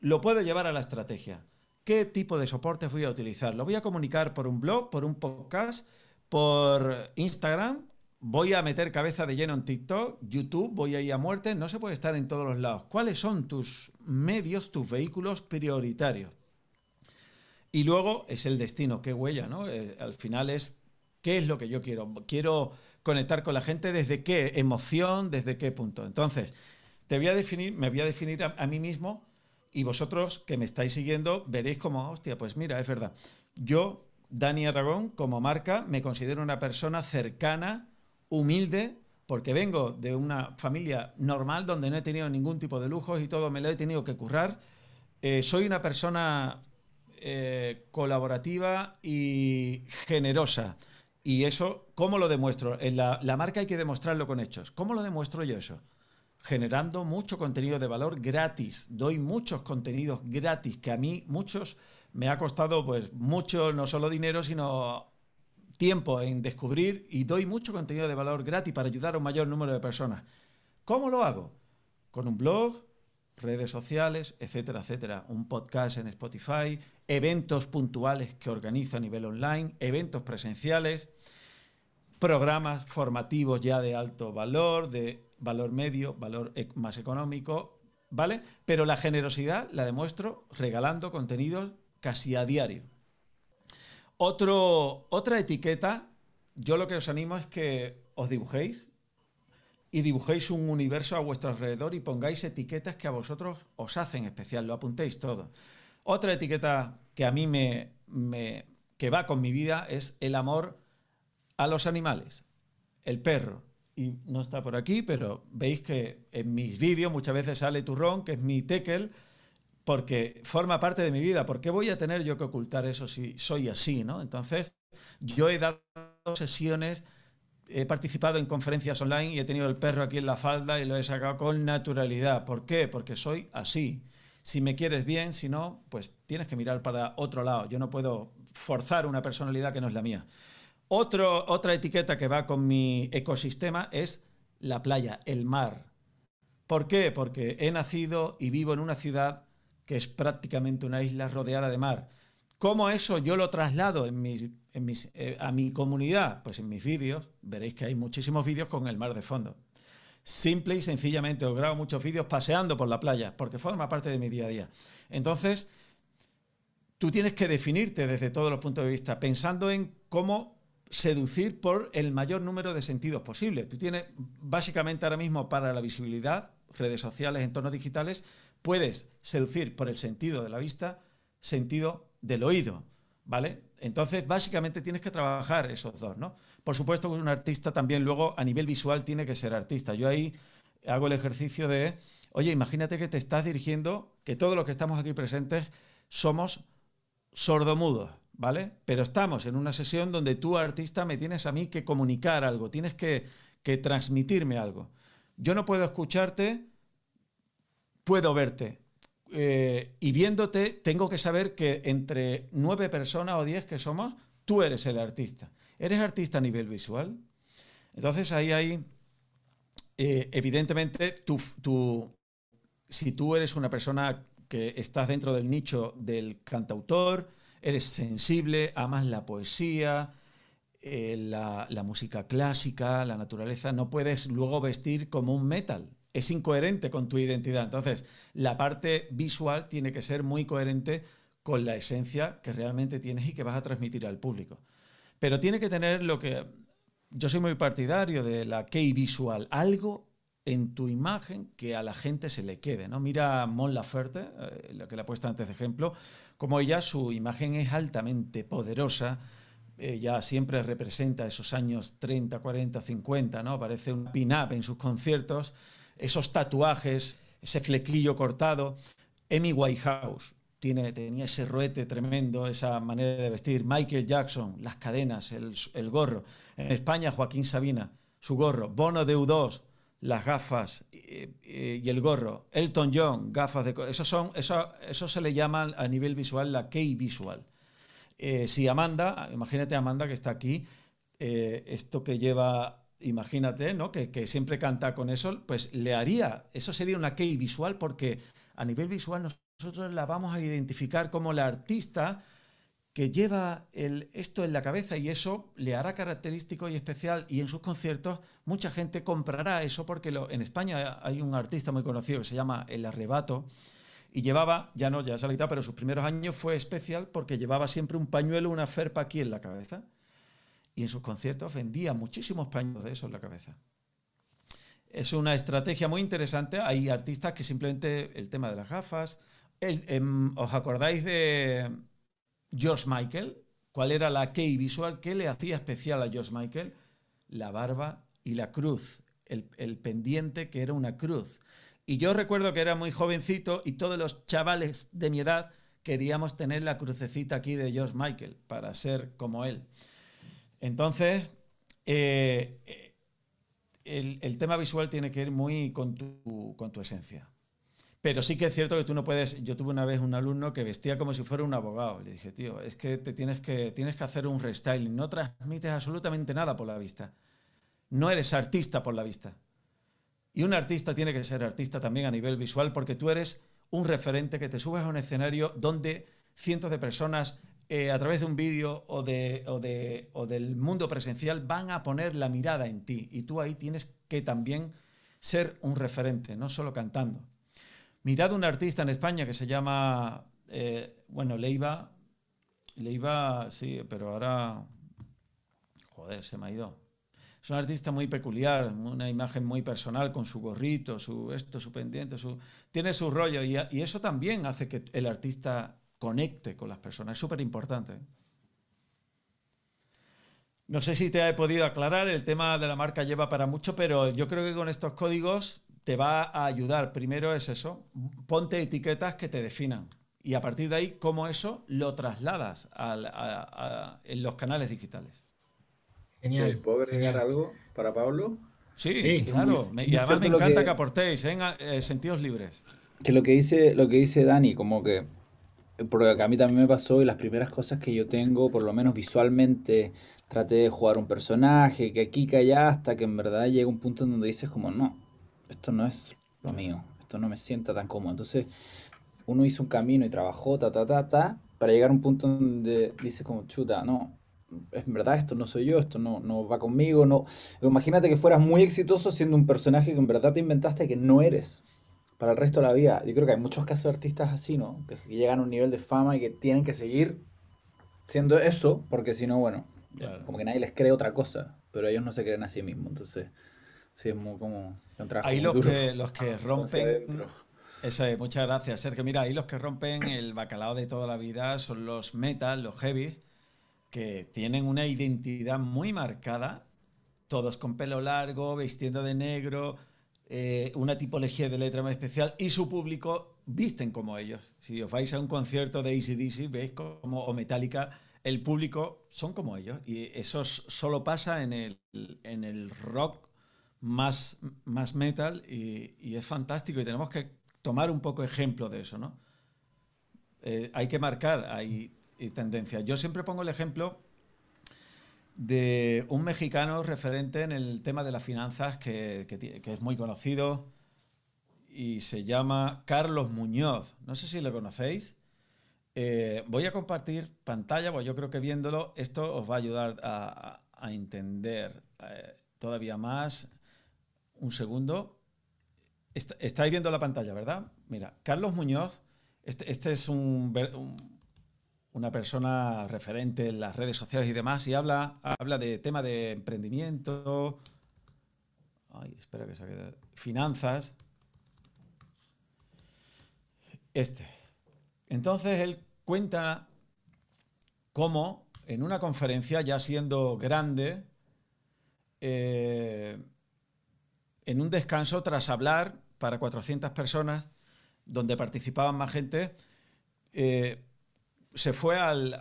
lo puedo llevar a la estrategia? ¿Qué tipo de soporte voy a utilizar? ¿Lo voy a comunicar por un blog, por un podcast, por Instagram? ¿Voy a meter cabeza de lleno en TikTok, YouTube? ¿Voy a ir a muerte? No se puede estar en todos los lados. ¿Cuáles son tus medios, tus vehículos prioritarios? Y luego es el destino, qué huella, ¿no? Eh, al final es qué es lo que yo quiero. Quiero conectar con la gente desde qué emoción, desde qué punto. Entonces, te voy a definir, me voy a definir a, mí mismo y vosotros que me estáis siguiendo veréis como, hostia, pues mira, es verdad. Yo, Dani Aragón, como marca, me considero una persona cercana, humilde, porque vengo de una familia normal donde no he tenido ningún tipo de lujos y todo me lo he tenido que currar. Eh, soy una persona eh, colaborativa y generosa. Y eso, ¿cómo lo demuestro? En la, marca hay que demostrarlo con hechos. ¿Cómo lo demuestro yo eso? Generando mucho contenido de valor gratis. Doy muchos contenidos gratis que a mí muchos me ha costado pues mucho, no solo dinero, sino tiempo en descubrir y doy mucho contenido de valor gratis para ayudar a un mayor número de personas. ¿Cómo lo hago? Con un blog, redes sociales, etcétera, etcétera. Un podcast en Spotify, eventos puntuales que organizo a nivel online, eventos presenciales, programas formativos ya de alto valor, de valor medio, valor más económico, ¿vale? Pero la generosidad la demuestro regalando contenidos casi a diario. otra etiqueta, yo lo que os animo es que os dibujéis y dibujéis un universo a vuestro alrededor y pongáis etiquetas que a vosotros os hacen especial, lo apuntéis todo. Otra etiqueta que a mí me, que va con mi vida es el amor a los animales. El perro, y no está por aquí, pero veis que en mis vídeos muchas veces sale turrón, que es mi tekel, porque forma parte de mi vida. ¿Por qué voy a tener yo que ocultar eso si soy así, no? Entonces, yo he dado sesiones he participado en conferencias online y he tenido el perro aquí en la falda y lo he sacado con naturalidad. ¿Por qué? Porque soy así. Si me quieres bien, si no, pues tienes que mirar para otro lado. Yo no puedo forzar una personalidad que no es la mía. Otro, otra etiqueta que va con mi ecosistema es la playa, el mar. ¿Por qué? Porque he nacido y vivo en una ciudad que es prácticamente una isla rodeada de mar. ¿Cómo eso yo lo traslado eh, a mi comunidad? Pues en mis vídeos, veréis que hay muchísimos vídeos con el mar de fondo. Simple y sencillamente, os grabo muchos vídeos paseando por la playa, porque forma parte de mi día a día. Entonces, tú tienes que definirte desde todos los puntos de vista, pensando en cómo seducir por el mayor número de sentidos posible. Tú tienes, básicamente ahora mismo, para la visibilidad, redes sociales, entornos digitales, puedes seducir por el sentido de la vista, sentido del oído, ¿vale? Entonces, básicamente tienes que trabajar esos dos, ¿no? Por supuesto que un artista también luego a nivel visual tiene que ser artista. Yo ahí hago el ejercicio de, oye, imagínate que te estás dirigiendo, que todos los que estamos aquí presentes somos sordomudos, ¿vale? Pero estamos en una sesión donde tú, artista, me tienes a mí que comunicar algo, tienes que, que transmitirme algo. Yo no puedo escucharte, puedo verte, eh, y viéndote, tengo que saber que entre nueve personas o diez que somos, tú eres el artista. Eres artista a nivel visual. Entonces ahí hay, eh, evidentemente, si tú eres una persona que estás dentro del nicho del cantautor, eres sensible, amas la poesía, eh, la, la música clásica, la naturaleza, no puedes luego vestir como un metal es incoherente con tu identidad. Entonces, la parte visual tiene que ser muy coherente con la esencia que realmente tienes y que vas a transmitir al público. Pero tiene que tener lo que... Yo soy muy partidario de la key visual, algo en tu imagen que a la gente se le quede. ¿no? Mira a Mon Laferte, eh, que le he puesto antes de ejemplo, como ella su imagen es altamente poderosa, ella siempre representa esos años 30, 40, 50, ¿no? Aparece un pin-up en sus conciertos esos tatuajes, ese flequillo cortado. Amy Whitehouse tiene, tenía ese ruete tremendo, esa manera de vestir. Michael Jackson, las cadenas, el, gorro. En España, Joaquín Sabina, su gorro. Bono de U2, las gafas eh, eh, y, el gorro. Elton John, gafas de... Eso, son, eso, eso se le llama a nivel visual la key visual. Eh, si Amanda, imagínate Amanda que está aquí, esto que lleva imagínate, ¿no? Que, siempre canta con eso, pues le haría, eso sería una key visual porque a nivel visual nosotros la vamos a identificar como la artista que lleva el, esto en la cabeza y eso le hará característico y especial y en sus conciertos mucha gente comprará eso porque en España hay un artista muy conocido que se llama El Arrebato y llevaba, ya no, ya se ha quitado, pero sus primeros años fue especial porque llevaba siempre un pañuelo, una ferpa aquí en la cabeza y en sus conciertos vendía muchísimos paños de eso en la cabeza. Es una estrategia muy interesante. Hay artistas que simplemente el tema de las gafas. Em, ¿Os acordáis de George Michael? ¿Cuál era la key visual? que le hacía especial a George Michael? La barba y la cruz, el pendiente que era una cruz. Y yo recuerdo que era muy jovencito y todos los chavales de mi edad queríamos tener la crucecita aquí de George Michael para ser como él. Entonces, eh, eh, el, tema visual tiene que ir muy con tu, esencia. Pero sí que es cierto que tú no puedes. Yo tuve una vez un alumno que vestía como si fuera un abogado. Le dije, tío, es que te tienes que, tienes que hacer un restyling. No transmites absolutamente nada por la vista. No eres artista por la vista. Y un artista tiene que ser artista también a nivel visual, porque tú eres un referente que te subes a un escenario donde cientos de personas eh, a través de un vídeo o, del mundo presencial van a poner la mirada en ti y tú ahí tienes que también ser un referente, no solo cantando. Mirad un artista en España que se llama, eh, bueno, Leiva, Leiva, sí, pero ahora, joder, se me ha ido. Es un artista muy peculiar, una imagen muy personal con su gorrito, su esto, su pendiente, su, tiene su rollo y eso también hace que el artista conecte con las personas. Es súper importante. ¿eh? No sé si te he podido aclarar, el tema de la marca lleva para mucho, pero yo creo que con estos códigos te va a ayudar. Primero es eso, ponte etiquetas que te definan. Y a partir de ahí, cómo eso lo trasladas en los canales digitales. Genial. ¿Puedo agregar algo para Pablo? Sí, claro. y además me encanta que, aportéis ¿eh? en eh, sentidos libres. Que lo que dice, lo que dice Dani, como que porque a mí también me pasó y las primeras cosas que yo tengo, por lo menos visualmente, traté de jugar un personaje, que aquí, que allá, hasta que en verdad llega un punto en donde dices como, no, esto no es lo mío, esto no me sienta tan cómodo. Entonces, uno hizo un camino y trabajó, ta, ta, ta, ta, para llegar a un punto donde dices como, chuta, no, en verdad esto no soy yo, esto no, no va conmigo, no. Imagínate que fueras muy exitoso siendo un personaje que en verdad te inventaste que no eres para el resto de la vida. Yo creo que hay muchos casos de artistas así, ¿no? Que llegan a un nivel de fama y que tienen que seguir siendo eso, porque si no, bueno, como que nadie les cree otra cosa, pero ellos no se creen a sí mismos. Entonces, sí, es muy como un Ahí los que, ah, rompen... Eso es, muchas gracias, Sergio. Mira, ahí los que rompen el bacalao de toda la vida son los metal, los heavy, que tienen una identidad muy marcada, todos con pelo largo, vistiendo de negro, eh, una tipología de letra más especial y su público visten como ellos. Si os vais a un concierto de ACDC, veis como, o Metallica, el público son como ellos. Y eso solo pasa en el, rock más, más metal y, es fantástico y tenemos que tomar un poco ejemplo de eso, ¿no? Eh, hay que marcar, hay eh, tendencias. Yo siempre pongo el ejemplo de un mexicano referente en el tema de las finanzas que, es muy conocido y se llama Carlos Muñoz. No sé si lo conocéis. Eh, voy a compartir pantalla, pues yo creo que viéndolo esto os va a ayudar a, entender eh, todavía más. Un segundo. estáis viendo la pantalla, ¿verdad? Mira, Carlos Muñoz, este, este es un una persona referente en las redes sociales y demás, y habla, habla de tema de emprendimiento, ay, espera que se finanzas. Este. Entonces él cuenta cómo en una conferencia, ya siendo grande, eh, en un descanso tras hablar para 400 personas, donde participaban más gente, eh, se fue al,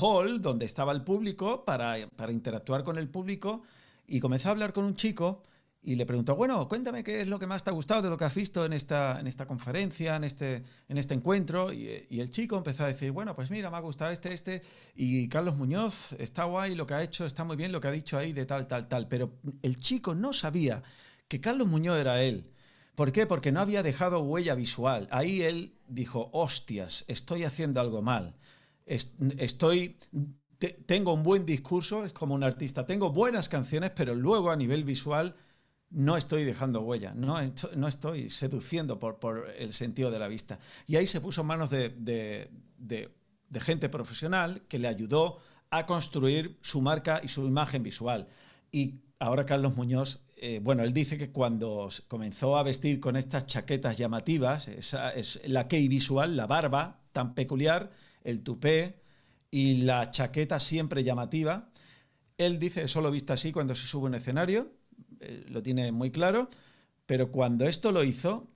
hall donde estaba el público para, interactuar con el público y comenzó a hablar con un chico y le preguntó, bueno, cuéntame qué es lo que más te ha gustado de lo que has visto en esta, en esta conferencia, en este, en este encuentro. Y, y, el chico empezó a decir, bueno, pues mira, me ha gustado este, este. Y Carlos Muñoz, está guay lo que ha hecho, está muy bien lo que ha dicho ahí de tal, tal, tal. Pero el chico no sabía que Carlos Muñoz era él. ¿Por qué? Porque no había dejado huella visual. Ahí él dijo, hostias, estoy haciendo algo mal. Estoy, tengo un buen discurso, es como un artista, tengo buenas canciones, pero luego a nivel visual no estoy dejando huella, no, estoy seduciendo por, el sentido de la vista. Y ahí se puso en manos de gente profesional que le ayudó a construir su marca y su imagen visual. Y ahora Carlos Muñoz eh, bueno, él dice que cuando comenzó a vestir con estas chaquetas llamativas, esa es la key visual, la barba tan peculiar, el tupé y la chaqueta siempre llamativa, él dice solo viste así cuando se sube a un escenario, eh, lo tiene muy claro, pero cuando esto lo hizo,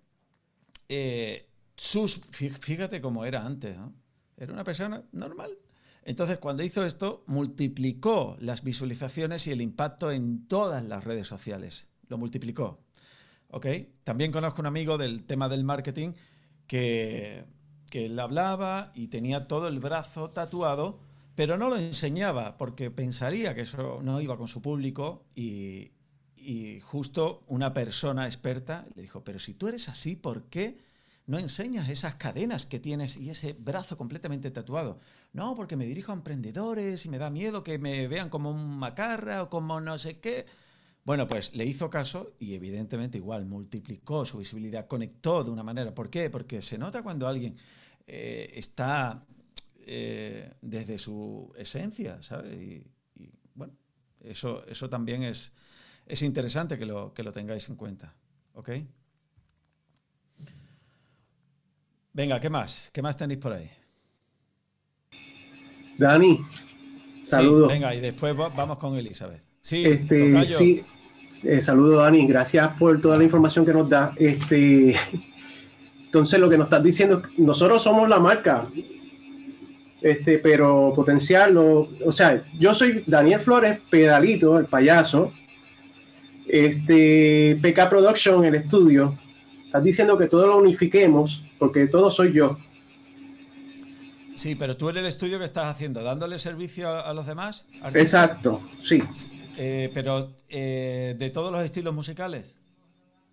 eh, sus, fíjate cómo era antes, ¿no? era una persona normal, entonces, cuando hizo esto, multiplicó las visualizaciones y el impacto en todas las redes sociales. Lo multiplicó. ¿Ok? También conozco un amigo del tema del marketing que, que él hablaba y tenía todo el brazo tatuado, pero no lo enseñaba porque pensaría que eso no iba con su público y justo una persona experta le dijo, pero si tú eres así, ¿por qué? no enseñas esas cadenas que tienes y ese brazo completamente tatuado. No, porque me dirijo a emprendedores y me da miedo que me vean como un macarra o como no sé qué. Bueno, pues le hizo caso y evidentemente igual multiplicó su visibilidad, conectó de una manera. ¿Por qué? Porque se nota cuando alguien eh, está eh, desde su esencia, ¿sabes? Y, bueno, eso, eso también es, es interesante que lo, que lo tengáis en cuenta. ¿Ok? Venga, ¿qué más? ¿Qué más tenéis por ahí? Dani, saludos. venga, y después vamos con Elizabeth. Sí, este, sí. Eh, saludo, Dani. Gracias por toda la información que nos da. Este, entonces, lo que nos estás diciendo es que nosotros somos la marca, este, pero potenciarlo. O sea, yo soy Daniel Flores, pedalito, el payaso. Este, PK Production, el estudio. Estás diciendo que todo lo unifiquemos porque todo soy yo. Sí, pero tú en el estudio que estás haciendo, dándole servicio a, los demás. Exacto, sí. Eh, pero eh, de todos los estilos musicales.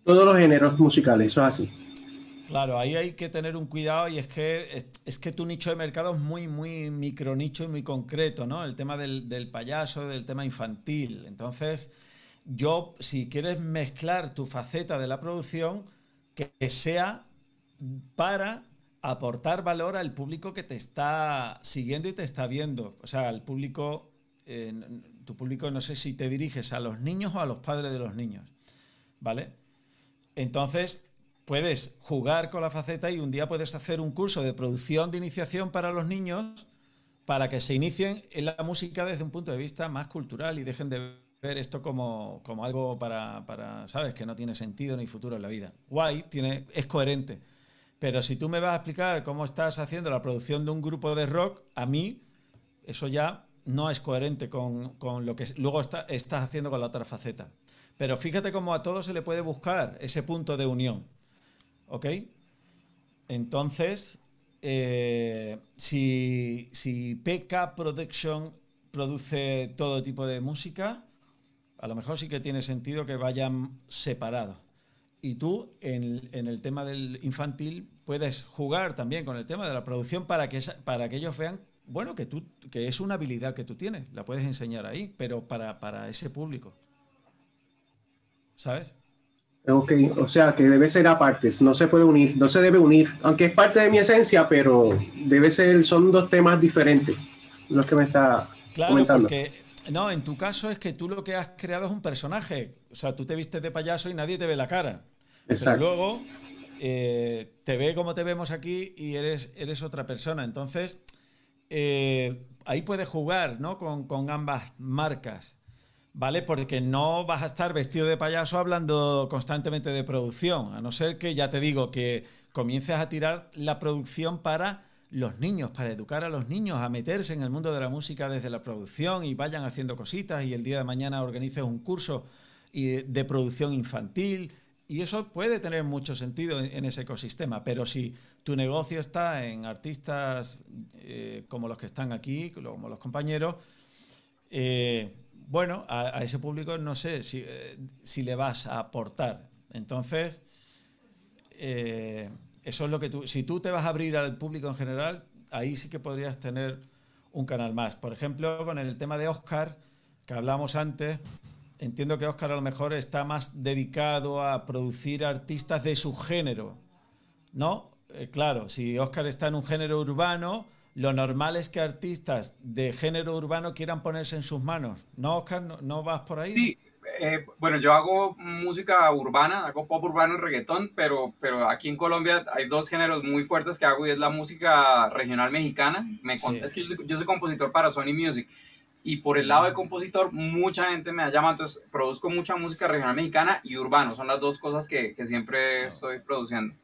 Todos los géneros musicales, eso es así. Claro, ahí hay que tener un cuidado y es que es, que tu nicho de mercado es muy, muy micronicho y muy concreto, ¿no? El tema del, payaso, del tema infantil. Entonces, yo, si quieres mezclar tu faceta de la producción, que sea para aportar valor al público que te está siguiendo y te está viendo. O sea, al público, eh, tu público no sé si te diriges a los niños o a los padres de los niños, ¿vale? Entonces, puedes jugar con la faceta y un día puedes hacer un curso de producción de iniciación para los niños para que se inicien en la música desde un punto de vista más cultural y dejen de ver esto como, algo para, ¿sabes? Que no tiene sentido ni futuro en la vida. Guay, tiene, es coherente. Pero si tú me vas a explicar cómo estás haciendo la producción de un grupo de rock, a mí eso ya no es coherente con, lo que luego estás haciendo con la otra faceta. Pero fíjate cómo a todos se le puede buscar ese punto de unión. ¿Ok? Entonces, eh, si, si, PK Production produce todo tipo de música, a lo mejor sí que tiene sentido que vayan separados y tú en, el tema del infantil puedes jugar también con el tema de la producción para que, para que ellos vean, bueno, que, tú, que es una habilidad que tú tienes, la puedes enseñar ahí, pero para, ese público. ¿Sabes? Ok, o sea que debe ser aparte, no se puede unir, no se debe unir, aunque es parte de mi esencia, pero debe ser, son dos temas diferentes los que me está claro, comentando. Porque no, en tu caso es que tú lo que has creado es un personaje. O sea, tú te vistes de payaso y nadie te ve la cara. Exacto. luego eh, te ve como te vemos aquí y eres, otra persona. Entonces, eh, ahí puedes jugar ¿no? Con, con, ambas marcas, ¿vale? Porque no vas a estar vestido de payaso hablando constantemente de producción, a no ser que, ya te digo, que comiences a tirar la producción para los niños, para educar a los niños a meterse en el mundo de la música desde la producción y vayan haciendo cositas y el día de mañana organices un curso de producción infantil. Y eso puede tener mucho sentido en ese ecosistema, pero si tu negocio está en artistas eh, como los que están aquí, como los compañeros, eh, bueno, a, ese público no sé si, eh, si le vas a aportar. Entonces, eso es lo que tú, si tú te vas a abrir al público en general, ahí sí que podrías tener un canal más. Por ejemplo, con el tema de Oscar, que hablamos antes, entiendo que Oscar a lo mejor está más dedicado a producir artistas de su género, ¿no? Eh, claro, si Oscar está en un género urbano, lo normal es que artistas de género urbano quieran ponerse en sus manos. ¿No, Oscar? ¿No, no vas por ahí? Sí, eh, bueno, yo hago música urbana, hago pop urbano y reggaetón, pero, pero aquí en Colombia hay dos géneros muy fuertes que hago y es la música regional mexicana. Me, Es que yo soy, compositor para Sony Music y por el lado de mm. compositor mucha gente me llama, entonces produzco mucha música regional mexicana y urbano, son las dos cosas que, siempre estoy produciendo.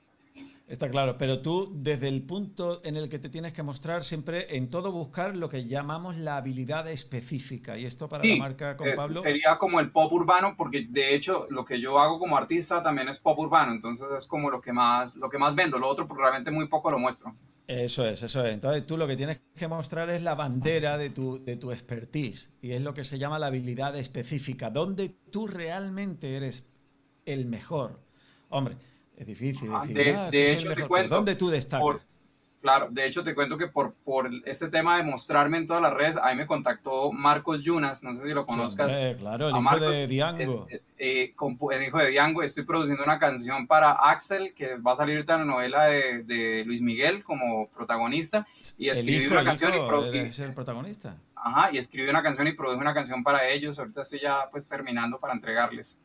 Está claro, pero tú desde el punto en el que te tienes que mostrar siempre en todo buscar lo que llamamos la habilidad específica y esto para la marca con eh, Pablo sería como el pop urbano porque de hecho lo que yo hago como artista también es pop urbano, entonces es como lo que más lo que más vendo, lo otro probablemente pues, muy poco lo muestro. Eso es, eso es. Entonces tú lo que tienes que mostrar es la bandera de tu, de tu expertise y es lo que se llama la habilidad específica, donde tú realmente eres el mejor. Hombre, difícil. de, ah, hecho, te cuento, tú claro, de hecho, te cuento que por, por este tema de mostrarme en todas las redes, ahí me contactó Marcos Yunas, no sé si lo conozcas. el hijo de Diango. Eh, eh, eh, hijo de Diango, estoy produciendo una canción para Axel, que va a salir ahorita en la novela de, Luis Miguel como protagonista. Y escribí una canción y ¿Es protagonista? y escribí una canción y produje una canción para ellos. Ahorita estoy ya pues terminando para entregarles.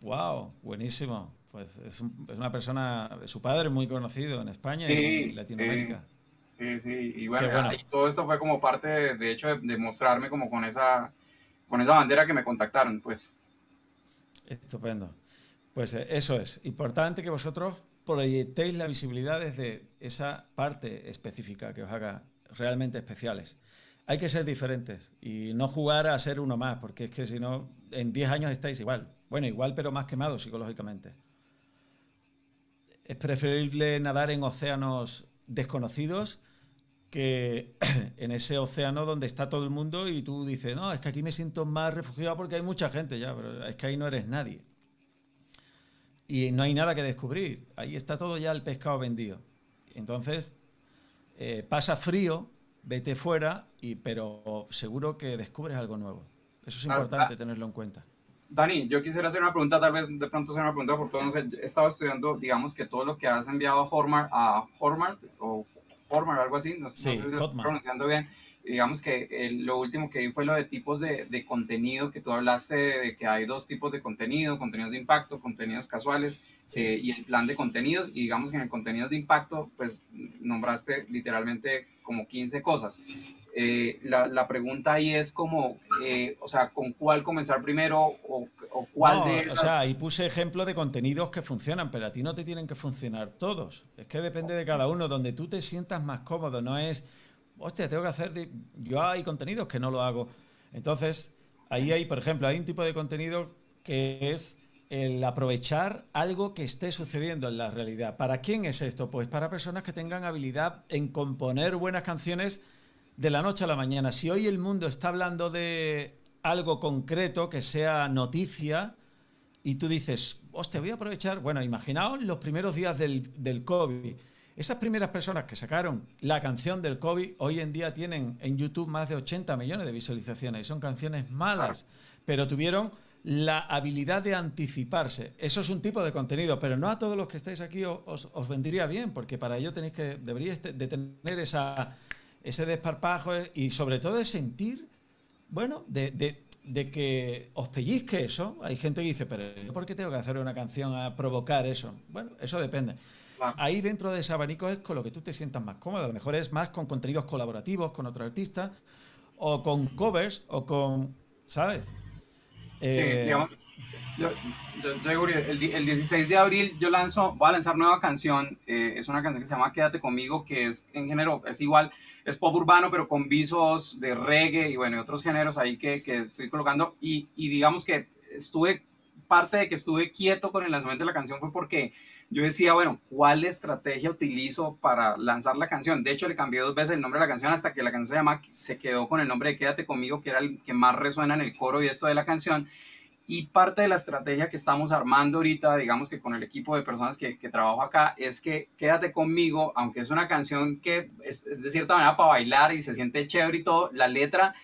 Wow, buenísimo. Pues es, una persona, su padre muy conocido en España y Latinoamérica. Sí, sí, y bueno, todo esto fue como parte, de, hecho, de, mostrarme como con esa, con esa bandera que me contactaron, pues. Estupendo. Pues eh, eso es, importante que vosotros proyectéis la visibilidad desde esa parte específica que os haga realmente especiales. Hay que ser diferentes y no jugar a ser uno más, porque es que si no, en 10 años estáis igual. Bueno, igual, pero más quemados psicológicamente es preferible nadar en océanos desconocidos que en ese océano donde está todo el mundo y tú dices, no, es que aquí me siento más refugiado porque hay mucha gente ya, pero es que ahí no eres nadie. Y no hay nada que descubrir, ahí está todo ya el pescado vendido. Entonces, eh, pasa frío, vete fuera, y, pero seguro que descubres algo nuevo. Eso es importante ah, tenerlo en cuenta. Dani, yo quisiera hacer una pregunta, tal vez de pronto sea una pregunta por todos. he estado estudiando, digamos que todo lo que has enviado a Hormar, a Hormar, o Hormar, algo así, no, sé si lo estoy pronunciando bien. Digamos que eh, lo último que vi fue lo de tipos de, de contenido, que tú hablaste de, que hay dos tipos de contenido, contenidos de impacto, contenidos casuales eh, y el plan de contenidos. Y digamos que en el contenido de impacto, pues nombraste literalmente como 15 cosas. Eh, la, pregunta ahí es como, eh, o sea, ¿con cuál comenzar primero o, cuál de O sea, ahí puse ejemplos de contenidos que funcionan, pero a ti no te tienen que funcionar todos. Es que depende de cada uno, donde tú te sientas más cómodo, no es, hostia, tengo que hacer, yo hay contenidos que no lo hago. Entonces, ahí hay, por ejemplo, hay un tipo de contenido que es el aprovechar algo que esté sucediendo en la realidad. ¿Para quién es esto? Pues para personas que tengan habilidad en componer buenas canciones de la noche a la mañana. Si hoy el mundo está hablando de algo concreto que sea noticia y tú dices, hostia, voy a aprovechar, bueno, imaginaos los primeros días del, del COVID. Esas primeras personas que sacaron la canción del COVID hoy en día tienen en YouTube más de 80 millones de visualizaciones y son canciones malas, pero tuvieron la habilidad de anticiparse. Eso es un tipo de contenido, pero no a todos los que estáis aquí os, os vendría bien, porque para ello tenéis que, deberíais de tener esa, ese desparpajo y sobre todo de sentir, bueno, de, que os pellizque eso. Hay gente que dice, pero ¿por qué tengo que hacer una canción a provocar eso? Bueno, eso depende. Ahí dentro de ese abanico es con lo que tú te sientas más cómodo. A lo mejor es más con contenidos colaborativos con otro artista, o con covers, o con, ¿sabes? Eh, digamos yo, yo, el, 16 de abril yo lanzo, voy a lanzar nueva canción, eh, es una canción que se llama Quédate conmigo, que es en género, es igual, es pop urbano, pero con visos de reggae y bueno, y otros géneros ahí que, que estoy colocando y, y, digamos que estuve, parte de que estuve quieto con el lanzamiento de la canción fue porque yo decía, bueno, ¿cuál estrategia utilizo para lanzar la canción? De hecho, le cambié dos veces el nombre de la canción hasta que la canción se, llama, se quedó con el nombre de Quédate conmigo, que era el que más resuena en el coro y esto de la canción. Y parte de la estrategia que estamos armando ahorita, digamos que con el equipo de personas que, trabajo acá, es que Quédate conmigo, aunque es una canción que es de cierta manera para bailar y se siente chévere y todo, la letra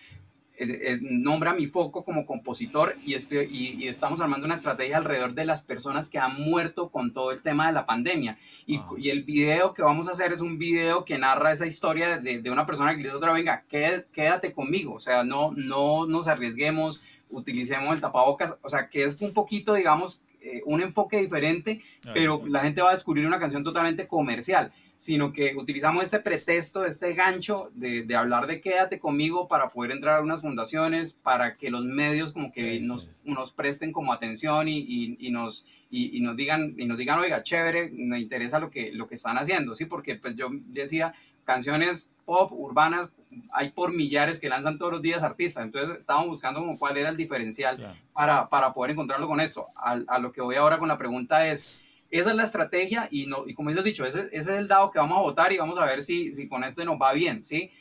nombra mi foco como compositor y, estoy, y, estamos armando una estrategia alrededor de las personas que han muerto con todo el tema de la pandemia. Y, el video que vamos a hacer es un video que narra esa historia de, de una persona que le dice otra, venga, quédate, quédate conmigo, o sea, no, no nos arriesguemos, utilicemos el tapabocas, o sea, que es un poquito, digamos, eh, un enfoque diferente, ah, pero la gente va a descubrir una canción totalmente comercial, sino que utilizamos este pretexto, este gancho de, hablar de quédate conmigo para poder entrar a unas fundaciones, para que los medios como que nos, presten como atención y, nos, y, nos digan, y nos digan, oiga, chévere, me interesa lo que, lo que están haciendo, ¿sí? Porque pues yo decía, canciones pop, urbanas, hay por millares que lanzan todos los días artistas, entonces estábamos buscando como cuál era el diferencial para, poder encontrarlo con eso. A, lo que voy ahora con la pregunta es, esa es la estrategia y, no, y como has dicho, ese, es el dado que vamos a votar y vamos a ver si, si con este nos va bien, ¿sí?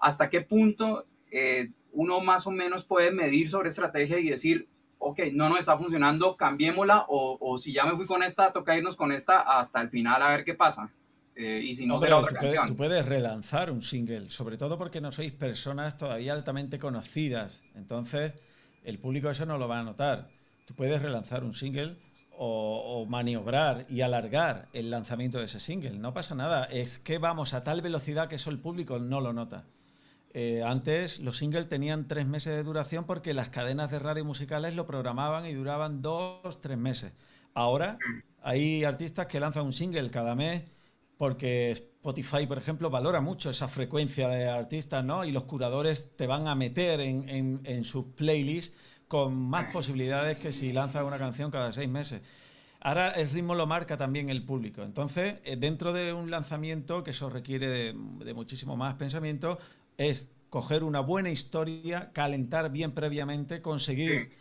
¿Hasta qué punto eh, uno más o menos puede medir sobre estrategia y decir, ok, no no está funcionando, cambiémosla o, o si ya me fui con esta, toca irnos con esta hasta el final a ver qué pasa? eh, no, tú puedes relanzar un single, sobre todo porque no sois personas todavía altamente conocidas. Entonces, el público eso no lo va a notar. Tú puedes relanzar un single o, maniobrar y alargar el lanzamiento de ese single. No pasa nada. Es que vamos a tal velocidad que eso el público no lo nota. Eh, antes los singles tenían tres meses de duración porque las cadenas de radio musicales lo programaban y duraban dos, tres meses. Ahora hay artistas que lanzan un single cada mes porque Spotify, por ejemplo, valora mucho esa frecuencia de artistas, ¿no? Y los curadores te van a meter en, en, en sus playlists con más posibilidades que si lanzas una canción cada seis meses. Ahora el ritmo lo marca también el público. Entonces, eh, dentro de un lanzamiento, que eso requiere de, muchísimo más pensamiento, es coger una buena historia, calentar bien previamente, conseguir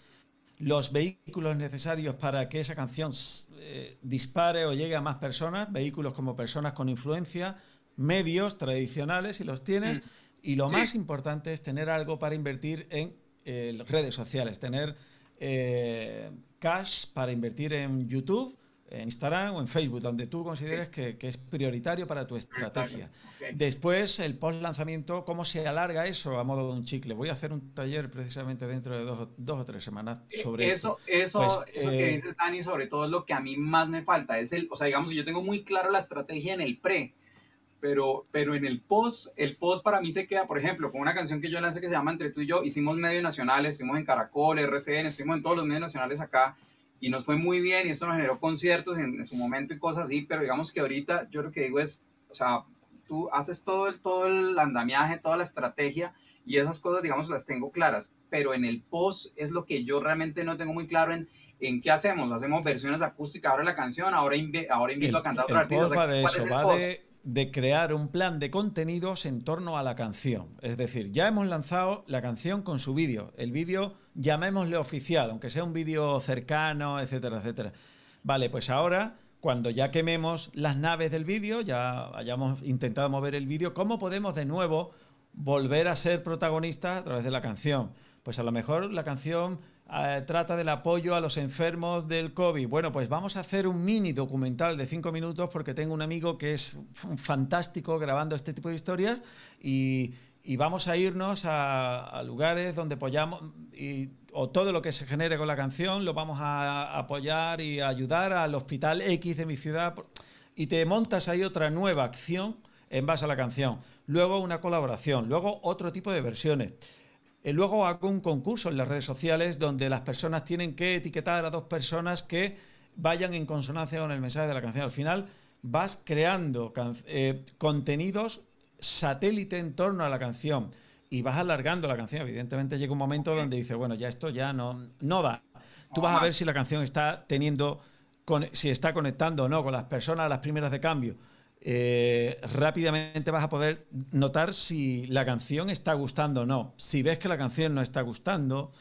los vehículos necesarios para que esa canción eh, dispare o llegue a más personas, vehículos como personas con influencia, medios tradicionales, si los tienes, mm. y lo más importante es tener algo para invertir en eh, redes sociales, tener eh, cash para invertir en YouTube en Instagram o en Facebook, donde tú consideres que, que es prioritario para tu estrategia. Después, el post lanzamiento, ¿cómo se alarga eso a modo de un chicle? Voy a hacer un taller precisamente dentro de dos, dos o tres semanas sobre eso. Eso, pues, eso que eh, dices, Dani, sobre todo es lo que a mí más me falta. Es el, o sea, digamos, yo tengo muy claro la estrategia en el pre, pero, pero en el post, el post para mí se queda, por ejemplo, con una canción que yo lancé que se llama Entre tú y yo, hicimos medios nacionales, estuvimos en Caracol, RCN, estuvimos en todos los medios nacionales acá y nos fue muy bien y eso nos generó conciertos en, su momento y cosas así, pero digamos que ahorita yo lo que digo es, o sea, tú haces todo el, todo el andamiaje, toda la estrategia y esas cosas, digamos, las tengo claras, pero en el post es lo que yo realmente no tengo muy claro en, en qué hacemos, hacemos versiones acústicas, ahora la canción, ahora, ahora invito a cantar a otros artistas de crear un plan de contenidos en torno a la canción. Es decir, ya hemos lanzado la canción con su vídeo. El vídeo, llamémosle oficial, aunque sea un vídeo cercano, etcétera, etcétera. Vale, pues ahora, cuando ya quememos las naves del vídeo, ya hayamos intentado mover el vídeo, ¿cómo podemos de nuevo volver a ser protagonistas a través de la canción? Pues a lo mejor la canción eh, trata del apoyo a los enfermos del COVID. Bueno, pues vamos a hacer un mini documental de cinco minutos porque tengo un amigo que es fantástico grabando este tipo de historias y, vamos a irnos a, lugares donde apoyamos o todo lo que se genere con la canción lo vamos a apoyar y ayudar al hospital X de mi ciudad y te montas ahí otra nueva acción en base a la canción. Luego una colaboración, luego otro tipo de versiones y luego hago un concurso en las redes sociales donde las personas tienen que etiquetar a dos personas que vayan en consonancia con el mensaje de la canción. Al final vas creando eh, contenidos satélite en torno a la canción y vas alargando la canción. Evidentemente llega un momento donde dices, bueno, ya esto ya no, no da. Tú vas a ver si la canción está teniendo, si está conectando o no con las personas las primeras de cambio. Eh, rápidamente vas a poder notar si la canción está gustando o no. Si ves que la canción no está gustando,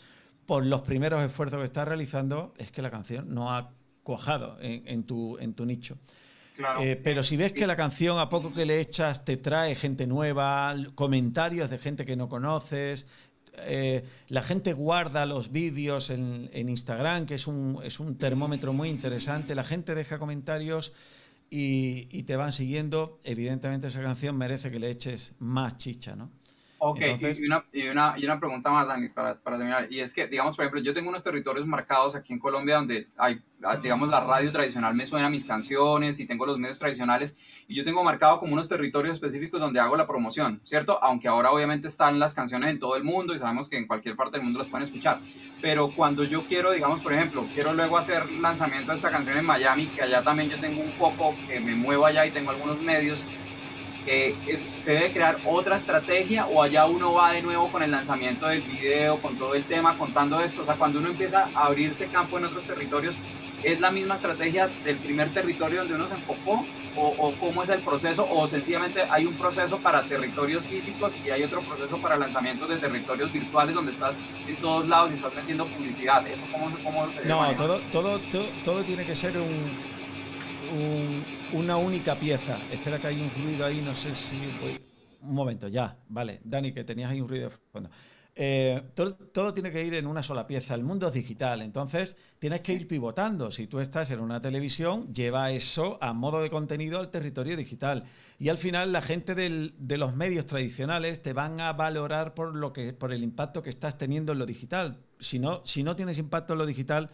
por los primeros esfuerzos que estás realizando, es que la canción no ha cuajado en, tu, nicho. Eh, pero si ves que la canción, a poco que le echas, te trae gente nueva, comentarios de gente que no conoces, eh, la gente guarda los vídeos en, Instagram, que es un termómetro muy interesante, la gente deja comentarios y, te van siguiendo, evidentemente esa canción merece que le eches más chicha, ¿no? Ok, y, una, y, una, y, una, pregunta más, Dani, para, para, terminar. Y es que, digamos, por ejemplo, yo tengo unos territorios marcados aquí en Colombia donde hay, ah, digamos, la radio tradicional me suena mis canciones y tengo los medios tradicionales. Y yo tengo marcado como unos territorios específicos donde hago la promoción, ¿cierto? Aunque ahora obviamente están las canciones en todo el mundo y sabemos que en cualquier parte del mundo las pueden escuchar. Pero cuando yo quiero, digamos, por ejemplo, quiero luego hacer lanzamiento de esta canción en Miami, que allá también yo tengo un poco que me muevo allá y tengo algunos medios se debe crear otra estrategia o allá uno va de nuevo con el lanzamiento del video, con todo el tema, contando esto. O sea, cuando uno empieza a abrirse campo en otros territorios, ¿es la misma estrategia del primer territorio donde uno se enfocó? O, cómo es el proceso? ¿O sencillamente hay un proceso para territorios físicos y hay otro proceso para lanzamiento de territorios virtuales donde estás en todos lados y estás metiendo publicidad? ¿Eso cómo, cómo se No, todo, todo, todo, tiene que ser un una única pieza. Espera que hay un ruido ahí, no sé si... Un momento, ya, vale. Dani, que tenías ahí un ruido de fondo. Eh, todo, tiene que ir en una sola pieza. El mundo es digital, entonces tienes que ir pivotando. Si tú estás en una televisión, lleva eso a modo de contenido al territorio digital. Y al final, la gente de los medios tradicionales te van a valorar por, lo que, por el impacto que estás teniendo en lo digital. Si no, si no tienes impacto en lo digital,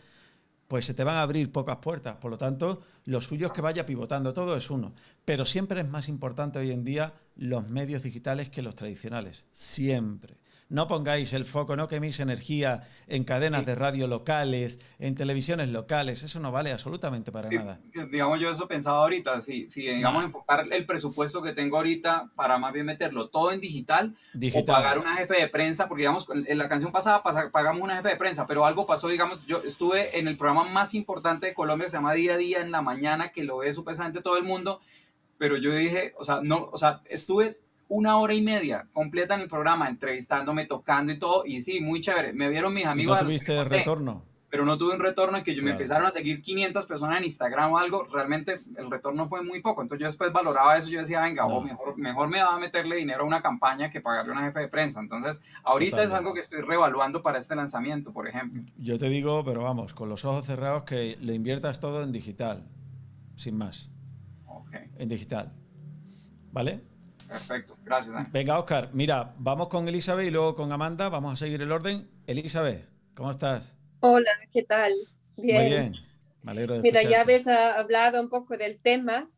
pues se te van a abrir pocas puertas. Por lo tanto, lo suyo es que vaya pivotando todo, es uno. Pero siempre es más importante hoy en día los medios digitales que los tradicionales. Siempre. No pongáis el foco, no queméis energía en cadenas de radio locales, en televisiones locales. Eso no vale absolutamente para nada. Pues, digamos, yo eso pensaba ahorita. Si, si digamos, enfocar el presupuesto que tengo ahorita para más bien meterlo todo en digital, o pagar una jefe de prensa, porque digamos, en la canción pasada pagamos una jefe de prensa, pero algo pasó, digamos, yo estuve en el programa más importante de Colombia, se llama Día a Día en la Mañana, que lo ve supuestamente todo el mundo pero yo dije, o sea, no, o sea, estuve una hora y media completan el programa, entrevistándome, tocando y todo. Y sí, muy chévere. Me vieron mis amigos. ¿No tuviste retorno? Pero no tuve un retorno en que yo me empezaron a seguir 500 personas en Instagram o algo. Realmente el retorno fue muy poco. Entonces yo después valoraba eso. Yo decía, venga, mejor, mejor me va a meterle dinero a una campaña que pagarle a una jefe de prensa. Entonces ahorita es algo que estoy revaluando para este lanzamiento, por ejemplo. Yo te digo, pero vamos, con los ojos cerrados, que le inviertas todo en digital, sin más. Ok. En digital. ¿Vale? Perfecto, gracias. Venga, Oscar, mira, vamos con Elizabeth y luego con Amanda, vamos a seguir el orden. Elizabeth, ¿cómo estás? Hola, ¿qué tal? Bien. Muy bien, me alegro de Mira, ya habéis hablado un poco del tema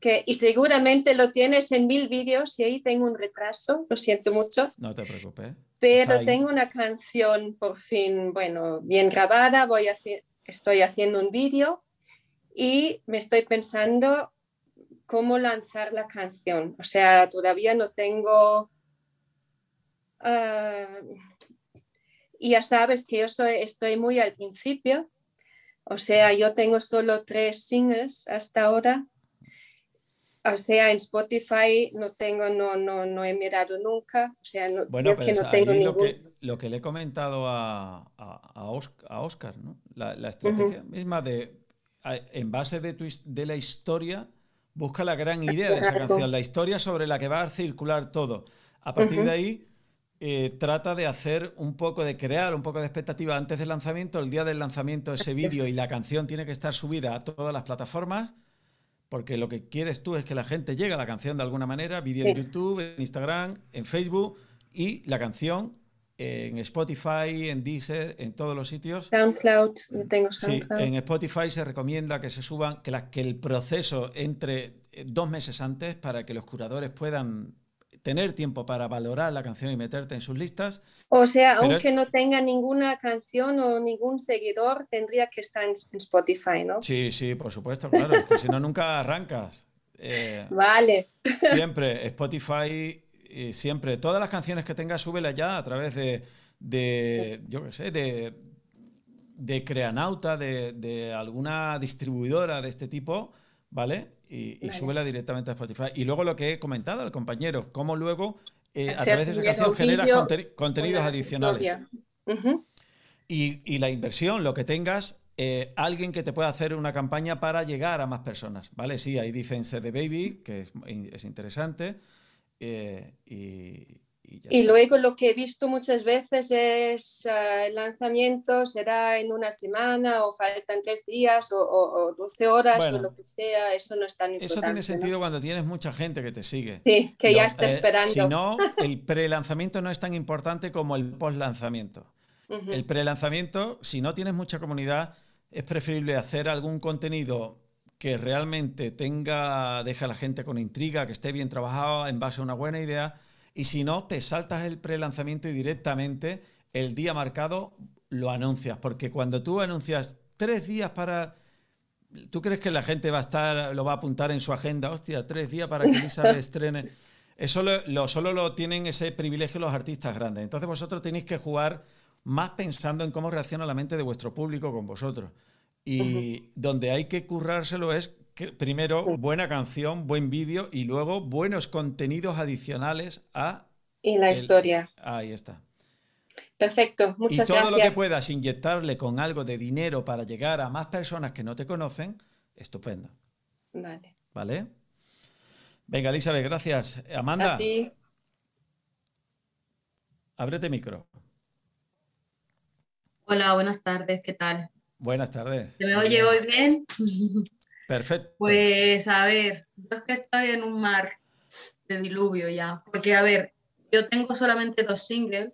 que, y seguramente lo tienes en mil vídeos y ahí tengo un retraso, lo siento mucho. No te preocupes. Pero tengo una canción por fin, bueno, bien grabada, voy a estoy haciendo un vídeo y me estoy pensando cómo lanzar la canción. O sea, todavía no tengo... Ah, y ya sabes que yo soy, estoy muy al principio. O sea, yo tengo solo tres singles hasta ahora. O sea, en Spotify no tengo, no, no, he mirado nunca. O sea, no, que tengo lo, que, lo que le he comentado a, Oscar, La, estrategia misma de, en base de, de la historia, Busca la gran idea de esa canción, la historia sobre la que va a circular todo. A partir de ahí, eh, trata de hacer un poco, de crear un poco de expectativa antes del lanzamiento. El día del lanzamiento, ese vídeo y la canción tiene que estar subida a todas las plataformas, porque lo que quieres tú es que la gente llegue a la canción de alguna manera, vídeo en YouTube, en Instagram, en Facebook, y la canción en Spotify, en Deezer, en todos los sitios. SoundCloud, mm, tengo SoundCloud. Sí, en Spotify se recomienda que se suban, que, el proceso entre eh, dos meses antes para que los curadores puedan tener tiempo para valorar la canción y meterte en sus listas. O sea, aunque no tenga ninguna canción o ningún seguidor, tendría que estar en, Spotify, ¿no? Sí, sí, por supuesto, claro, es que si no nunca arrancas. Eh, vale. Siempre Spotify siempre, todas las canciones que tengas, súbelas ya a través de, de yo qué sé, de, Creanauta, de, alguna distribuidora de este tipo, ¿vale? Y, y súbela directamente a Spotify. Y luego lo que he comentado al compañero, cómo luego eh, a través de esa canción generas contenidos adicionales. y, la inversión, lo que tengas, eh, alguien que te pueda hacer una campaña para llegar a más personas, ¿vale? Sí, ahí dicen The Baby, que es interesante. Eh, y, luego lo que he visto muchas veces es ah, el lanzamiento será en una semana o faltan tres días o, doce horas o lo que sea, eso no es tan importante. Eso tiene sentido cuando tienes mucha gente que te sigue. Sí, que ya está eh, esperando. Si no, el pre-lanzamiento no es tan importante como el post-lanzamiento. El pre-lanzamiento, si no tienes mucha comunidad, es preferible hacer algún contenido que realmente tenga, deja a la gente con intriga, que esté bien trabajado en base a una buena idea. Y si no, te saltas el prelanzamiento y directamente el día marcado lo anuncias. Porque cuando tú anuncias tres días para. ¿Tú crees que la gente va a estar, lo va a apuntar en su agenda? Hostia, tres días para que Lisa estrene. Eso solo lo tienen ese privilegio los artistas grandes. Entonces vosotros tenéis que jugar más pensando en cómo reacciona la mente de vuestro público con vosotros. Y donde hay que currárselo es primero buena canción, buen vídeo y luego buenos contenidos adicionales a... Y la historia. Ahí está. Perfecto, muchas gracias. Y todo lo que puedas inyectarle con algo de dinero para llegar a más personas que no te conocen, estupendo. Vale. ¿Vale? Venga, Elizabeth, gracias. Amanda. A ti. Ábrete micro. Hola, buenas tardes, ¿qué tal? Buenas tardes. ¿Se me oye hoy bien? Perfecto. Pues a ver, yo es que estoy en un mar de diluvio ya, porque a ver, yo tengo solamente dos singles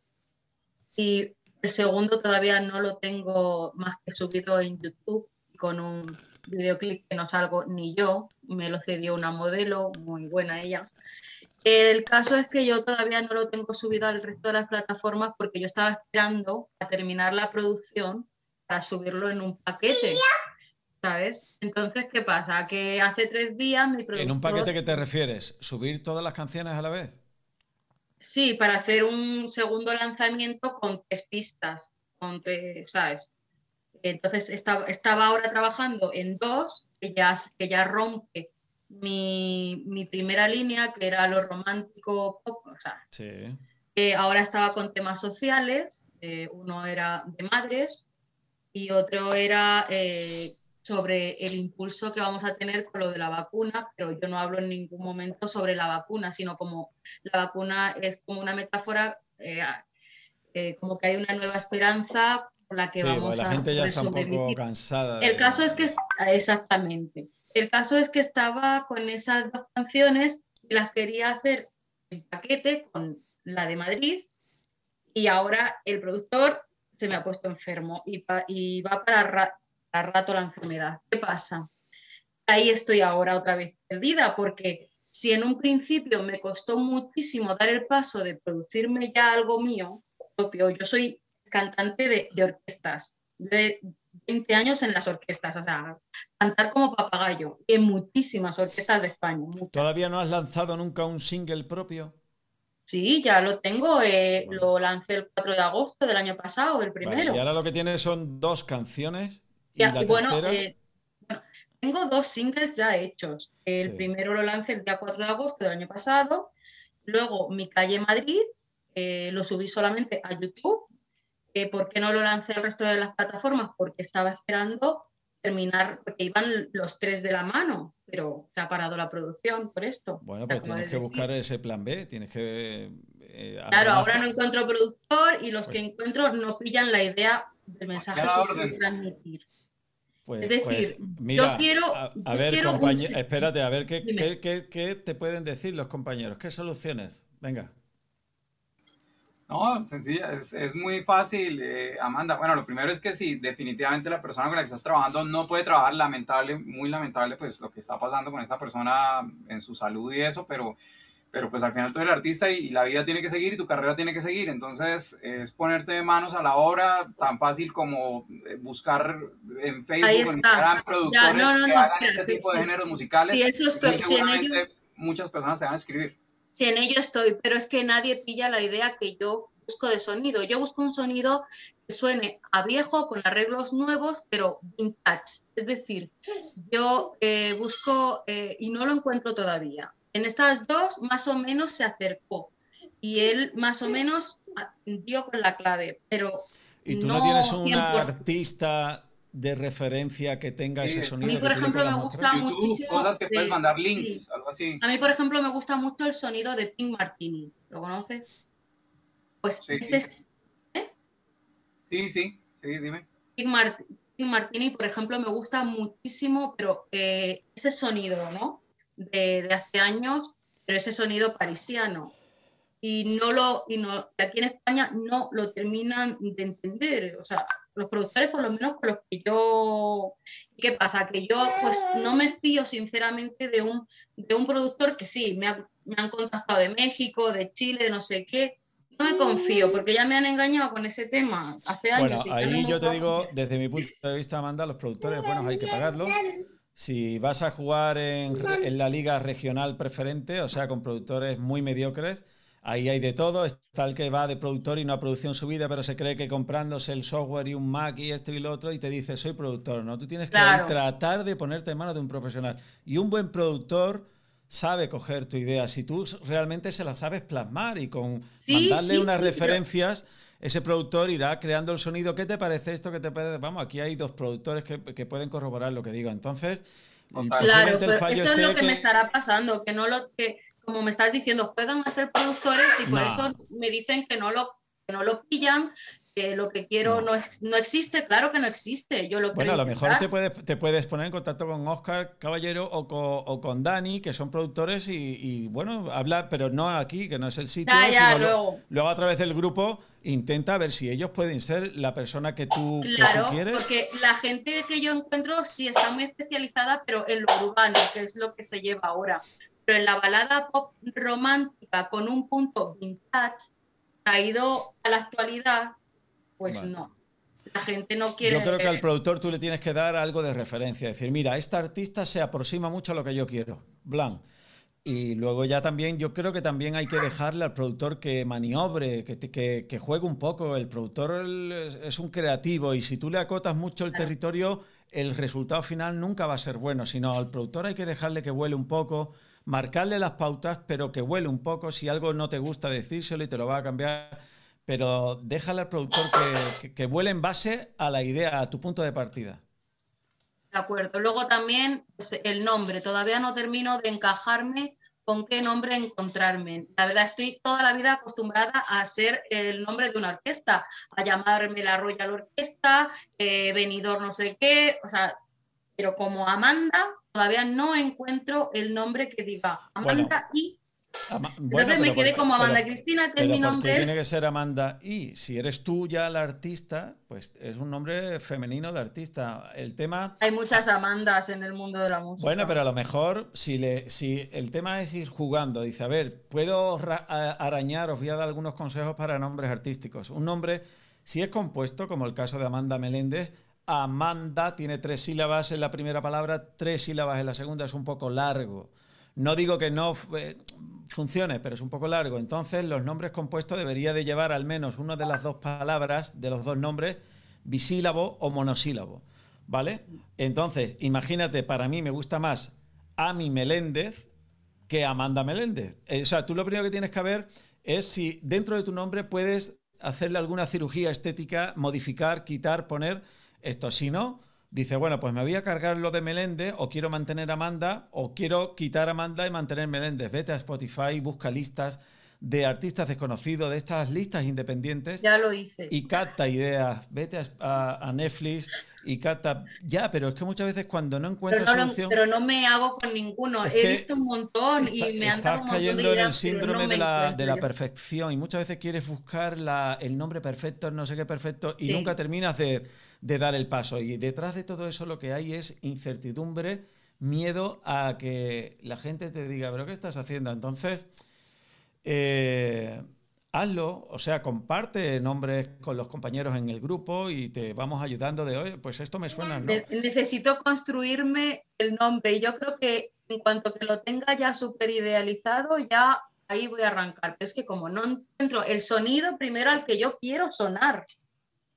y el segundo todavía no lo tengo más que subido en YouTube con un videoclip que no salgo ni yo, me lo cedió una modelo, muy buena ella. El caso es que yo todavía no lo tengo subido al resto de las plataformas porque yo estaba esperando a terminar la producción para subirlo en un paquete. ¿Sabes? Entonces, ¿qué pasa? Que hace tres días mi ¿En un paquete que te refieres? ¿Subir todas las canciones a la vez? Sí, para hacer un segundo lanzamiento con tres pistas, con ¿sabes? Entonces estaba, ahora trabajando en dos, que ya, que ya rompe mi, primera línea, que era lo romántico pop, o sea, ahora estaba con temas sociales, eh, uno era de madres, y otro era eh, sobre el impulso que vamos a tener con lo de la vacuna, pero yo no hablo en ningún momento sobre la vacuna, sino como la vacuna es como una metáfora, eh, eh, como que hay una nueva esperanza por la que vamos la a gente ya está un poco cansada. El caso es que, ah, exactamente, el caso es que estaba con esas dos canciones y las quería hacer en paquete con la de Madrid y ahora el productor me ha puesto enfermo y, va para, rato la enfermedad. ¿Qué pasa? Ahí estoy ahora otra vez perdida porque si en un principio me costó muchísimo dar el paso de producirme ya algo mío propio, yo soy cantante de, orquestas, de 20 años en las orquestas, o sea, cantar como papagayo en muchísimas orquestas de España. ¿Todavía no has lanzado nunca un single propio? Sí, ya lo tengo, eh, lo lancé el 4 de agosto del año pasado, el primero. y ahora lo que tiene son dos canciones. Eh, bueno, tengo dos singles ya hechos. El primero lo lancé el día 4 de agosto del año pasado, luego Mi Calle Madrid, eh, lo subí solamente a YouTube. ¿Por qué no lo lancé al resto de las plataformas? Porque estaba esperando terminar, porque iban los tres de la mano, pero se ha parado la producción por esto. Bueno, pues tienes que buscar ese plan B, tienes que... Eh, claro, ahora no encuentro productor y los que pues encuentro no pillan la idea del pues mensaje que quiero transmitir. Pues, es decir, yo quiero... A, ver, espérate, a ver, ¿qué, qué te pueden decir los compañeros? ¿Qué soluciones? Venga. No, sencilla, es, es muy fácil, eh, Amanda. Bueno, lo primero es que si definitivamente la persona con la que estás trabajando no puede trabajar, lamentable, muy lamentable, pues lo que está pasando con esta persona en su salud y eso, pero, pero pues al final tú eres el artista y, la vida tiene que seguir y tu carrera tiene que seguir. Entonces es ponerte de manos a la obra, tan fácil como eh, buscar en Facebook, en Instagram, productores este tipo de géneros musicales. Y eso es, y muchas personas te van a escribir. Sí, en ello estoy, pero es que nadie pilla la idea que yo busco de sonido. Yo busco un sonido que suene a viejo, con arreglos nuevos, pero vintage. Es decir, yo eh, busco eh, y no lo encuentro todavía. En estas dos más o menos se acercó y él más o menos ah, dio con la clave, pero... ¿Y tú no, tienes un artista de referencia que tenga ese sonido. A mí, por ejemplo, me gusta muchísimo. links, A mí, por ejemplo, me gusta mucho el sonido de Pink Martini. ¿Lo conoces? Pues sí. ese ¿eh? Sí, sí, sí, dime. Pink, Martini, por ejemplo, me gusta muchísimo, pero eh, ese sonido, ¿no? De, de, hace años, pero ese sonido parisiano. Y no lo, y no, aquí en España no lo terminan de entender. O sea, los productores, por lo menos con los que yo... ¿Qué pasa? Que yo pues no me fío sinceramente de un, de un productor que sí, me, han contactado de México, de Chile, no sé qué. No me confío, porque ya me han engañado con ese tema hace años. Bueno, ahí yo te digo, desde mi punto de vista, manda los productores buenos hay que pagarlo Si vas a jugar en, en la liga regional preferente, o sea, con productores muy mediocres, Ahí hay de todo, está el que va de productor y no ha producido en su vida, pero se cree que comprándose el software y un Mac y esto y lo otro y te dice, soy productor, ¿no? Tú tienes que tratar de ponerte en manos de un profesional. Y un buen productor sabe coger tu idea, si tú realmente se la sabes plasmar y con darle unas referencias... ese productor irá creando el sonido. ¿Qué te parece esto? Que te Vamos, aquí hay dos productores que, pueden corroborar lo que digo. Entonces, claro, eso es lo que, que, me estará pasando, que no lo que como me estás diciendo, juegan a ser productores y por eso me dicen que no lo, no lo pillan, que lo que quiero no, existe, claro que no existe. Yo lo bueno, a lo mejor te puedes, te puedes poner en contacto con Oscar Caballero o con, Dani, que son productores y, bueno, habla, pero no aquí, que no es el sitio. luego. luego. a través del grupo intenta ver si ellos pueden ser la persona que tú, claro, quieres. porque la gente que yo encuentro sí está muy especializada, pero el lo urbano, que es lo que se lleva ahora pero en la balada pop romántica con un punto vintage traído a la actualidad, pues no. La gente no quiere. Yo creo que al productor tú le tienes que dar algo de referencia, decir, mira, esta artista se aproxima mucho a lo que yo quiero, Blanc. Y luego ya también, yo creo que también hay que dejarle al productor que maniobre, que, que, juegue un poco. El productor es un creativo y si tú le acotas mucho el territorio, el resultado final nunca va a ser bueno, sino al productor hay que dejarle que vuele un poco, marcarle las pautas, pero que huele un poco. Si algo no te gusta, decírselo y te lo va a cambiar. Pero déjale al productor que, que, vuele en base a la idea, a tu punto de partida. De acuerdo. Luego también pues, el nombre. Todavía no termino de encajarme con qué nombre encontrarme. La verdad, estoy toda la vida acostumbrada a ser el nombre de una orquesta, a llamarme la Royal Orquesta, eh, venidor no sé qué, o sea, pero como Amanda todavía no encuentro el nombre que diga Amanda y. me quedé como Amanda Cristina, que es mi nombre. tiene que ser Amanda y. Si eres tú ya la artista, pues es un nombre femenino de artista. El tema. Hay muchas Amandas en el mundo de la música. Bueno, pero a lo mejor si, le, si el tema es ir jugando, dice, a ver, puedo arañar, os voy a dar algunos consejos para nombres artísticos. Un nombre, si es compuesto, como el caso de Amanda Meléndez, Amanda tiene tres sílabas en la primera palabra, tres sílabas en la segunda, es un poco largo. No digo que no eh, funcione, pero es un poco largo. Entonces, los nombres compuestos debería de llevar al menos una de las dos palabras, de los dos nombres, bisílabo o monosílabo. ¿Vale? Entonces, imagínate, para mí me gusta más Ami Meléndez que Amanda Meléndez. Eh, o sea, tú lo primero que tienes que ver es si dentro de tu nombre puedes hacerle alguna cirugía estética, modificar, quitar, poner esto. Si no, dice, bueno, pues me voy a cargar lo de Meléndez, o quiero mantener a Amanda, o quiero quitar a Amanda y mantener Meléndez. Vete a Spotify, busca listas de artistas desconocidos, de estas listas independientes. Ya lo hice. Y capta ideas. Vete a, Netflix y capta. Ya, pero es que muchas veces cuando no encuentras pero no, Pero no me hago con ninguno. He visto un montón y me han dado un cayendo en el síndrome de, la, perfección y muchas veces quieres buscar el nombre perfecto, no sé qué perfecto, y nunca terminas de de dar el paso. Y detrás de todo eso lo que hay es incertidumbre, miedo a que la gente te diga, pero ¿qué estás haciendo? Entonces, eh, hazlo, o sea, comparte nombres con los compañeros en el grupo y te vamos ayudando de, hoy pues esto me suena. ¿no? Necesito construirme el nombre y yo creo que en cuanto que lo tenga ya súper idealizado, ya ahí voy a arrancar. Pero es que como no entro, el sonido primero al que yo quiero sonar,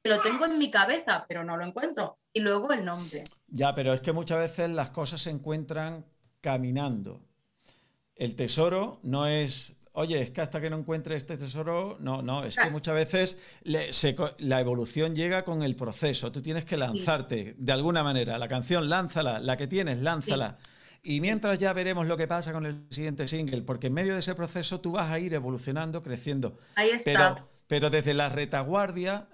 lo tengo en mi cabeza, pero no lo encuentro. Y luego el nombre. Ya, pero es que muchas veces las cosas se encuentran caminando. El tesoro no es oye, es que hasta que no encuentre este tesoro, no, no, es que ah. muchas veces la evolución llega con el proceso, tú tienes que lanzarte de alguna manera, la canción lánzala, la que tienes, lánzala. Y mientras ya veremos lo que pasa con el siguiente single, porque en medio de ese proceso tú vas a ir evolucionando, creciendo. Ahí está. pero desde la retaguardia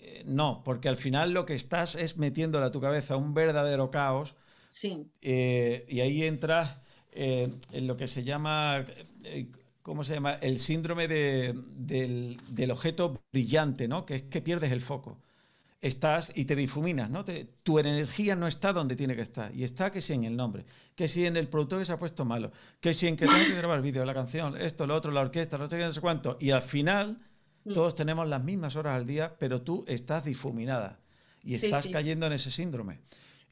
eh, no, porque al final lo que estás es metiéndole a tu cabeza un verdadero caos. Sí. Eh, y ahí entras eh, en lo que se llama, ¿cómo se llama? El síndrome del, objeto brillante, ¿no? Que es que pierdes el foco. Estás y te difuminas, ¿no? tu energía no está donde tiene que estar. Y está que si en el nombre, que si en el producto que se ha puesto malo, que si en que no hay que grabar vídeo, la canción, esto, lo otro, la orquesta, lo otro, no sé cuánto. Y al final Mm. Todos tenemos las mismas horas al día, pero tú estás difuminada y estás cayendo en ese síndrome.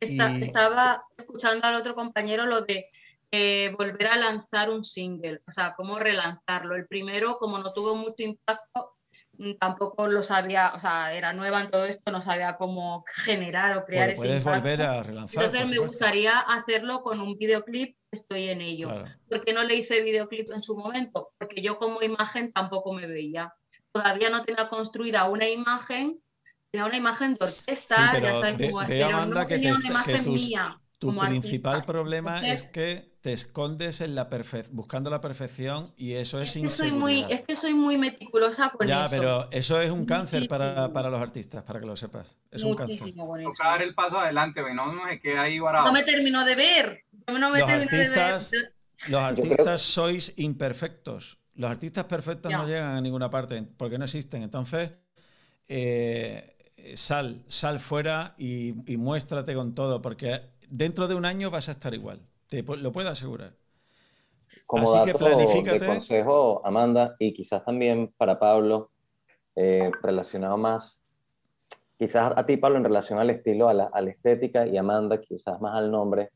Estaba escuchando al otro compañero lo de eh, volver a lanzar un single, o sea, cómo relanzarlo. El primero, como no tuvo mucho impacto, mm, tampoco lo sabía, o sea, era nueva en todo esto, no sabía cómo generar o crear pues ese impacto. volver a Entonces me gustaría hacerlo con un videoclip, estoy en ello. porque ¿Por qué no le hice videoclip en su momento? Porque yo como imagen tampoco me veía todavía no tenga construida una imagen, tenía una imagen de orquesta, ya sabes pero no una imagen mía. Tu principal problema es que te escondes en la buscando la perfección y eso es, es que soy muy Es que soy muy meticulosa con eso. Ya, pero eso es un cáncer para, para, los artistas, para que lo sepas. Es un cáncer. Tocar el paso adelante, no, no queda ahí varado. No me termino No me de ver. los artistas, sois imperfectos. Los artistas perfectos no llegan a ninguna parte porque no existen. Entonces, eh, sal, sal fuera y, muéstrate con todo, porque dentro de un año vas a estar igual. Te lo puedo asegurar. Así que planifícate. De consejo, Amanda, y quizás también para Pablo, eh, relacionado más, quizás a ti, Pablo, en relación al estilo, a la, estética, y Amanda, quizás más al nombre,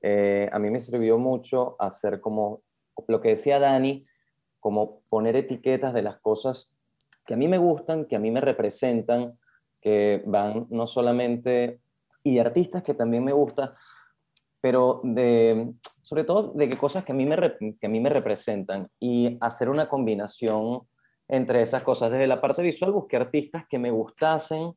eh, a mí me sirvió mucho hacer como lo que decía Dani, como poner etiquetas de las cosas que a mí me gustan, que a mí me representan, que van no solamente, y de artistas que también me gustan, pero sobre todo de qué cosas que a, mí me, a mí me representan y hacer una combinación entre esas cosas. Desde la parte visual busqué artistas que me gustasen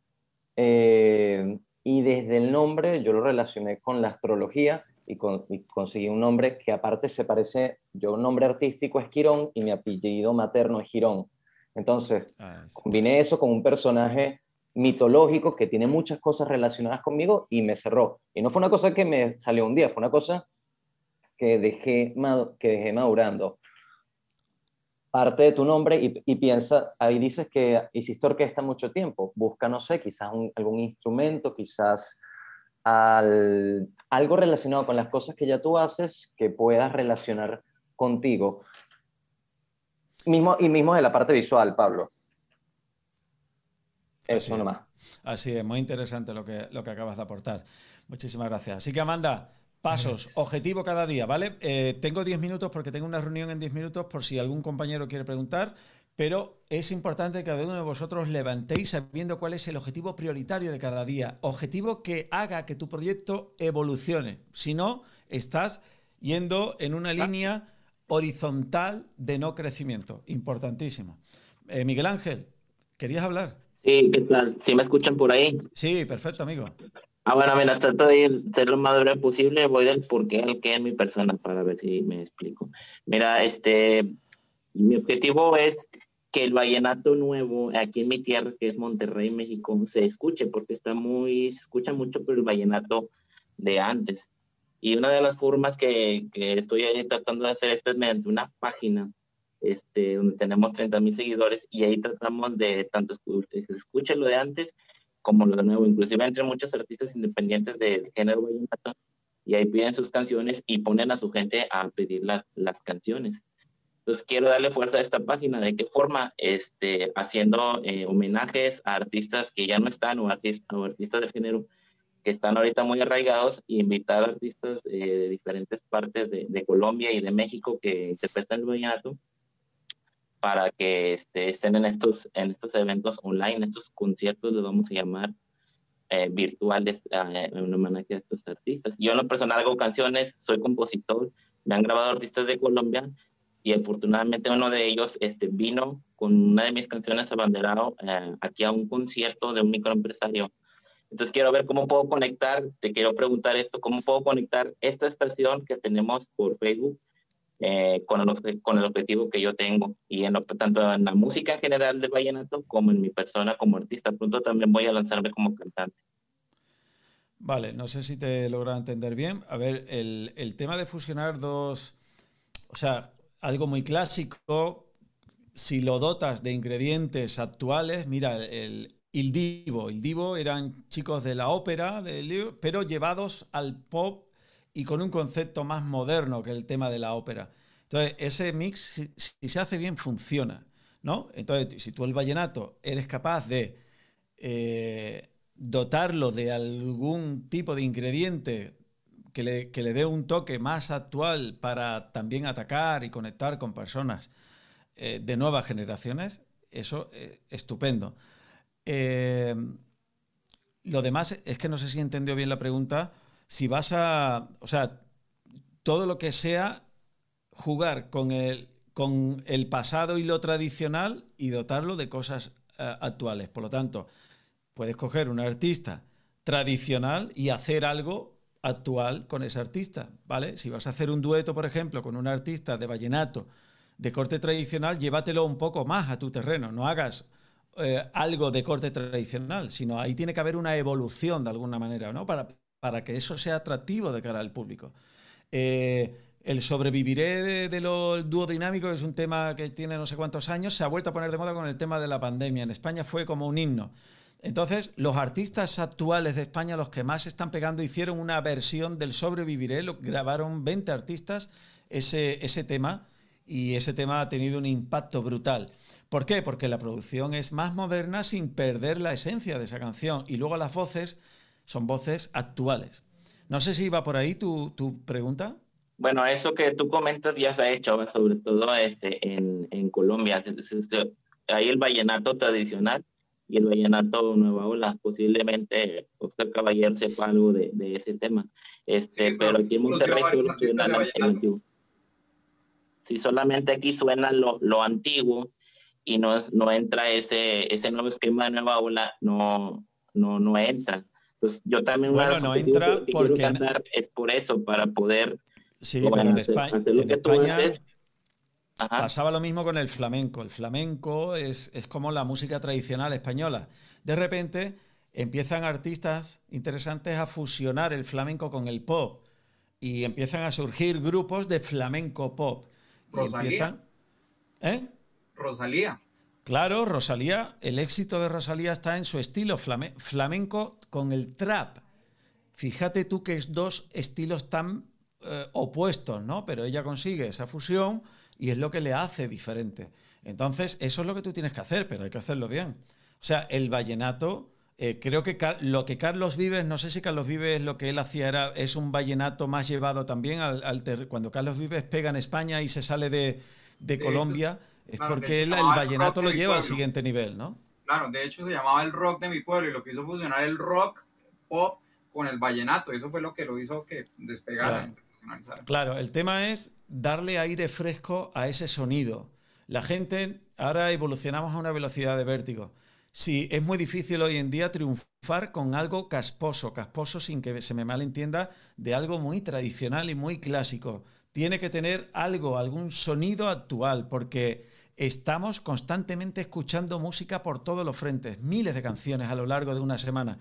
eh, y desde el nombre yo lo relacioné con la astrología y, conseguí un nombre que aparte se parece, yo un nombre artístico es Quirón y mi apellido materno es Girón. Entonces, ah, combiné eso con un personaje mitológico que tiene muchas cosas relacionadas conmigo y me cerró. Y no fue una cosa que me salió un día, fue una cosa que dejé, que dejé madurando. Parte de tu nombre y, piensa, ahí dices que hiciste orquesta mucho tiempo, busca, no sé, quizás algún instrumento, quizás algo relacionado con las cosas que ya tú haces que puedas relacionar contigo. Mismo, y mismo en la parte visual, Pablo. Eso nomás. Así es, muy interesante lo que, lo que acabas de aportar. Muchísimas gracias. Así que Amanda, Pasos, objetivo cada día, ¿vale? Eh, tengo 10 minutos porque tengo una reunión en 10 minutos por si algún compañero quiere preguntar, pero es importante que cada uno de vosotros levantéis sabiendo cuál es el objetivo prioritario de cada día, objetivo que haga que tu proyecto evolucione. Si no, estás yendo en una ah. línea horizontal de no crecimiento. Importantísimo. Eh, Miguel Ángel, ¿querías hablar? Sí, ¿qué tal? me escuchan por ahí? Sí, perfecto, amigo. Ah, bueno, mira, trato de ser lo más breve posible. Voy del por qué al qué en mi persona para ver si me explico. Mira, este, mi objetivo es que el vallenato nuevo aquí en mi tierra, que es Monterrey, México, se escuche, porque está muy, se escucha mucho por el vallenato de antes. Y una de las formas que, que estoy tratando de hacer esto es pues, mediante una página este, donde tenemos 30 mil seguidores y ahí tratamos de tanto escuchar lo de antes como lo de nuevo, inclusive entre muchos artistas independientes del género vallenato y ahí piden sus canciones y ponen a su gente a pedir las canciones. Entonces quiero darle fuerza a esta página. ¿De qué forma? Este, haciendo eh, homenajes a artistas que ya no están o, artistas artistas del género que están ahorita muy arraigados e invitar a artistas eh, de diferentes partes de, Colombia y de México que interpretan el vallenato para que este, estén en estos, en estos eventos online, estos conciertos, los vamos a llamar eh, virtuales, eh, en homenaje a estos artistas. Yo en lo personal hago canciones, soy compositor, me han grabado artistas de Colombia y afortunadamente uno de ellos este, vino con una de mis canciones abanderado eh, aquí a un concierto de un microempresario. Entonces quiero ver cómo puedo conectar, te quiero preguntar esto, cómo puedo conectar esta estación que tenemos por Facebook eh, con, el, con el objetivo que yo tengo. Y en tanto en la música en general de vallenato como en mi persona como artista, pronto también voy a lanzarme como cantante. Vale, no sé si te logra entender bien. A ver, el, el tema de fusionar dos, o sea, algo muy clásico, si lo dotas de ingredientes actuales, mira, el, Ildivo. Divo, el Divo eran chicos de la ópera, pero llevados al pop y con un concepto más moderno que el tema de la ópera. Entonces, ese mix, si, se hace bien, funciona, ¿no? Entonces, si tú el vallenato eres capaz de eh, dotarlo de algún tipo de ingrediente que le, dé un toque más actual para también atacar y conectar con personas eh, de nuevas generaciones, eso es eh, estupendo. Eh, lo demás es que no sé si entendió bien la pregunta. Si vas a, o sea, todo lo que sea jugar con el, con el pasado y lo tradicional y dotarlo de cosas actuales. Por lo tanto, puedes coger un artista tradicional y hacer algo actual con ese artista, ¿vale? Si vas a hacer un dueto, por ejemplo, con un artista de vallenato de corte tradicional, llévatelo un poco más a tu terreno, no hagas eh, algo de corte tradicional, sino ahí tiene que haber una evolución de alguna manera, ¿no? Para, para que eso sea atractivo de cara al público. Eh, el sobreviviré de, lo duodinámico, que es un tema que tiene no sé cuántos años, se ha vuelto a poner de moda con el tema de la pandemia. En España fue como un himno. Entonces, los artistas actuales de España, los que más están pegando, hicieron una versión del Sobreviviré, lo grabaron 20 artistas ese, ese tema y ese tema ha tenido un impacto brutal. ¿Por qué? Porque la producción es más moderna sin perder la esencia de esa canción y luego las voces son voces actuales. No sé si iba por ahí tu, pregunta. Bueno, eso que tú comentas ya se ha hecho, sobre todo este, en, en Colombia. Ahí el vallenato tradicional y el todo Nueva Ola. Posiblemente Oscar Caballero sepa algo de, de ese tema. Este, pero aquí en Monterrey solo suena lo antiguo. si solamente aquí suena lo, lo antiguo y no, no entra ese, ese nuevo esquema de Nueva Ola, no, no, no entra. Pues yo también bueno, no entra que porque... es por eso, para poder... Sí, bueno, en España, hacer lo que tú haces Pasaba lo mismo con el flamenco. El flamenco es, como la música tradicional española. De repente empiezan artistas interesantes a fusionar el flamenco con el pop y empiezan a surgir grupos de flamenco pop. Rosalía. ¿Eh? Rosalía. Claro, Rosalía, el éxito de Rosalía está en su estilo flamenco con el trap. Fíjate tú que es dos estilos tan eh, opuestos, ¿no? Pero ella consigue esa fusión y es lo que le hace diferente. Entonces, eso es lo que tú tienes que hacer, pero hay que hacerlo bien. O sea, el vallenato, eh, creo que lo que Carlos Vives, no sé si Carlos Vives lo que él hacía era, es un vallenato más llevado también al, al cuando Carlos Vives pega en España y se sale de, Colombia, es porque él, el vallenato lo lleva al siguiente nivel, ¿no? Claro, de hecho se llamaba el rock de mi pueblo y lo que hizo fusionar el rock pop con el vallenato, eso fue lo que lo hizo que despegara. Claro, el tema es darle aire fresco a ese sonido. La gente, ahora evolucionamos a una velocidad de vértigo. Sí, es muy difícil hoy en día triunfar con algo casposo, casposo sin que se me malentienda, de algo muy tradicional y muy clásico. Tiene que tener algo, algún sonido actual, porque estamos constantemente escuchando música por todos los frentes, miles de canciones a lo largo de una semana.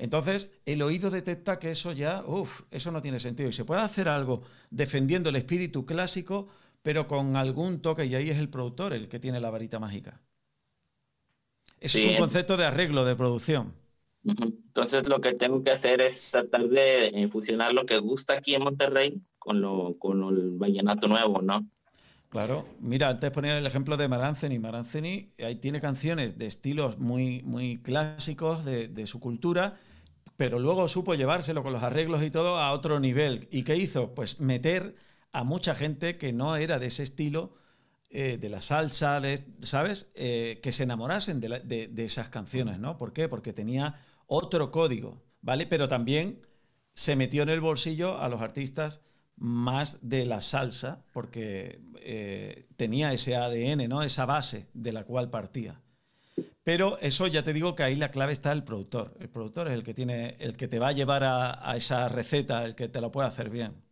Entonces, el oído detecta que eso ya, uff, eso no tiene sentido. Y se puede hacer algo defendiendo el espíritu clásico, pero con algún toque, y ahí es el productor el que tiene la varita mágica. Eso es un concepto de arreglo, de producción. Entonces, lo que tengo que hacer es tratar de eh, fusionar lo que gusta aquí en Monterrey con, el vallenato nuevo, ¿no? Claro, mira, antes ponía el ejemplo de Maranceni. Maranceni ahí tiene canciones de estilos muy, muy clásicos de, de, su cultura pero luego supo llevárselo con los arreglos y todo a otro nivel. ¿Y qué hizo? Pues meter a mucha gente que no era de ese estilo, eh, de la salsa, ¿sabes? Eh, que se enamorasen de, esas canciones, ¿no? ¿Por qué? Porque tenía otro código, ¿vale? Pero también se metió en el bolsillo a los artistas más de la salsa, porque eh, tenía ese ADN, ¿no? Esa base de la cual partía. Pero eso ya te digo que ahí la clave está el productor. El productor es el que tiene, el que te va a llevar a, esa receta, el que te lo puede hacer bien.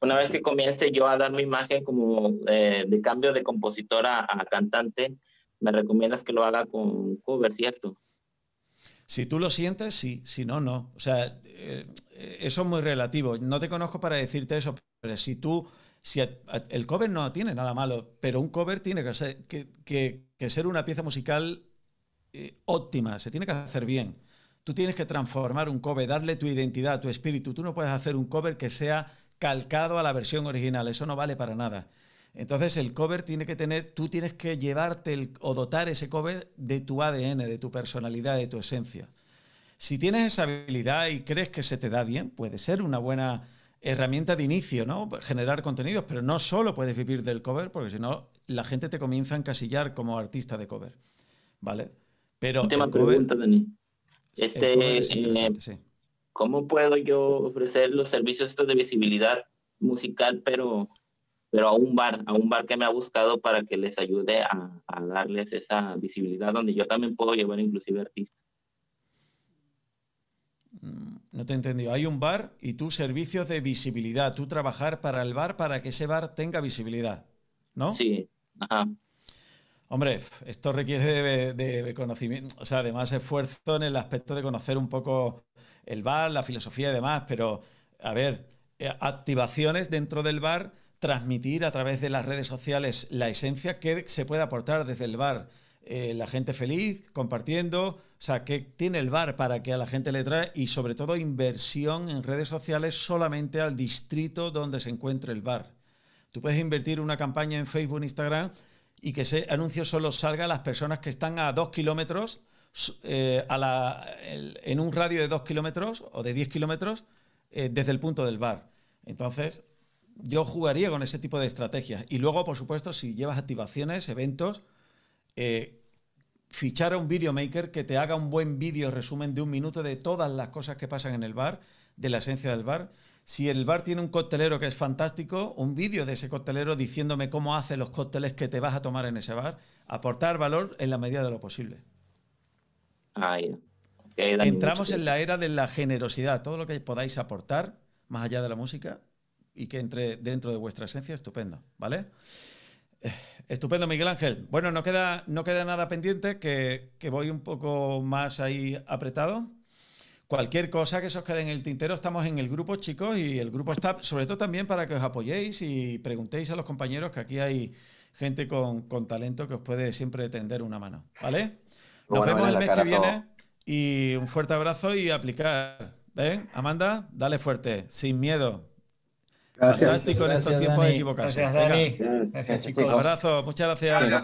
Una vez que comience yo a dar mi imagen como eh, de cambio de compositor a, cantante, me recomiendas que lo haga con cover, ¿cierto? Si tú lo sientes, sí, si no, no. O sea, eh, eso es muy relativo. No te conozco para decirte eso, pero si tú, si el cover no tiene nada malo, pero un cover tiene que ser una pieza musical eh, óptima, se tiene que hacer bien. Tú tienes que transformar un cover, darle tu identidad, tu espíritu. Tú no puedes hacer un cover que sea calcado a la versión original, eso no vale para nada. Entonces el cover tiene que tener, tú tienes que llevarte o dotar ese cover de tu ADN, de tu personalidad, de tu esencia. Si tienes esa habilidad y crees que se te da bien, puede ser una buena herramienta de inicio, ¿no? Generar contenidos, pero no solo puedes vivir del cover, porque si no, la gente te comienza a encasillar como artista de cover, ¿vale? Pero, Última pregunta, Dani. Este, eh, ¿Cómo puedo yo ofrecer los servicios estos de visibilidad musical, pero, pero a un bar, a un bar que me ha buscado para que les ayude a, darles esa visibilidad, donde yo también puedo llevar inclusive artistas? Mm, no te he entendido. Hay un bar y tus servicios de visibilidad. Tú trabajar para el bar para que ese bar tenga visibilidad, ¿no? Sí. Ajá. Hombre, esto requiere de, conocimiento, o sea, de más esfuerzo en el aspecto de conocer un poco el bar, la filosofía y demás, pero a ver, eh, activaciones dentro del bar, transmitir a través de las redes sociales la esencia que se puede aportar desde el bar. Eh, la gente feliz, compartiendo, o sea, ¿qué tiene el bar para que a la gente le trae y sobre todo inversión en redes sociales solamente al distrito donde se encuentre el bar. Tú puedes invertir una campaña en Facebook, Instagram, y que ese anuncio solo salga a las personas que están a dos kilómetros, eh, en un radio de dos kilómetros o de diez kilómetros eh, desde el punto del bar. Entonces, yo jugaría con ese tipo de estrategias. Y luego, por supuesto, si llevas activaciones, eventos, eh, fichar a un videomaker que te haga un buen vídeo resumen de un minuto de todas las cosas que pasan en el bar, de la esencia del bar. Si el bar tiene un coctelero que es fantástico, un vídeo de ese coctelero diciéndome cómo hace los cócteles que te vas a tomar en ese bar, aportar valor en la medida de lo posible. Ahí. Entramos en la era de la generosidad. Todo lo que podáis aportar, más allá de la música, y que entre dentro de vuestra esencia, estupendo, ¿vale? Eh, estupendo, Miguel Ángel. Bueno, no queda, no queda nada pendiente, que, que voy un poco más ahí apretado. Cualquier cosa que se os quede en el tintero, estamos en el grupo, chicos, y el grupo está sobre todo también para que os apoyéis y preguntéis a los compañeros que aquí hay gente con, talento que os puede siempre tender una mano, ¿vale? Nos vemos el mes que viene y un fuerte abrazo y aplicar. ¿Ven? Amanda, dale fuerte, sin miedo. Gracias. Fantástico en estos tiempos de equivocarse. Gracias, Dani. Gracias, chicos. Un abrazo, muchas gracias.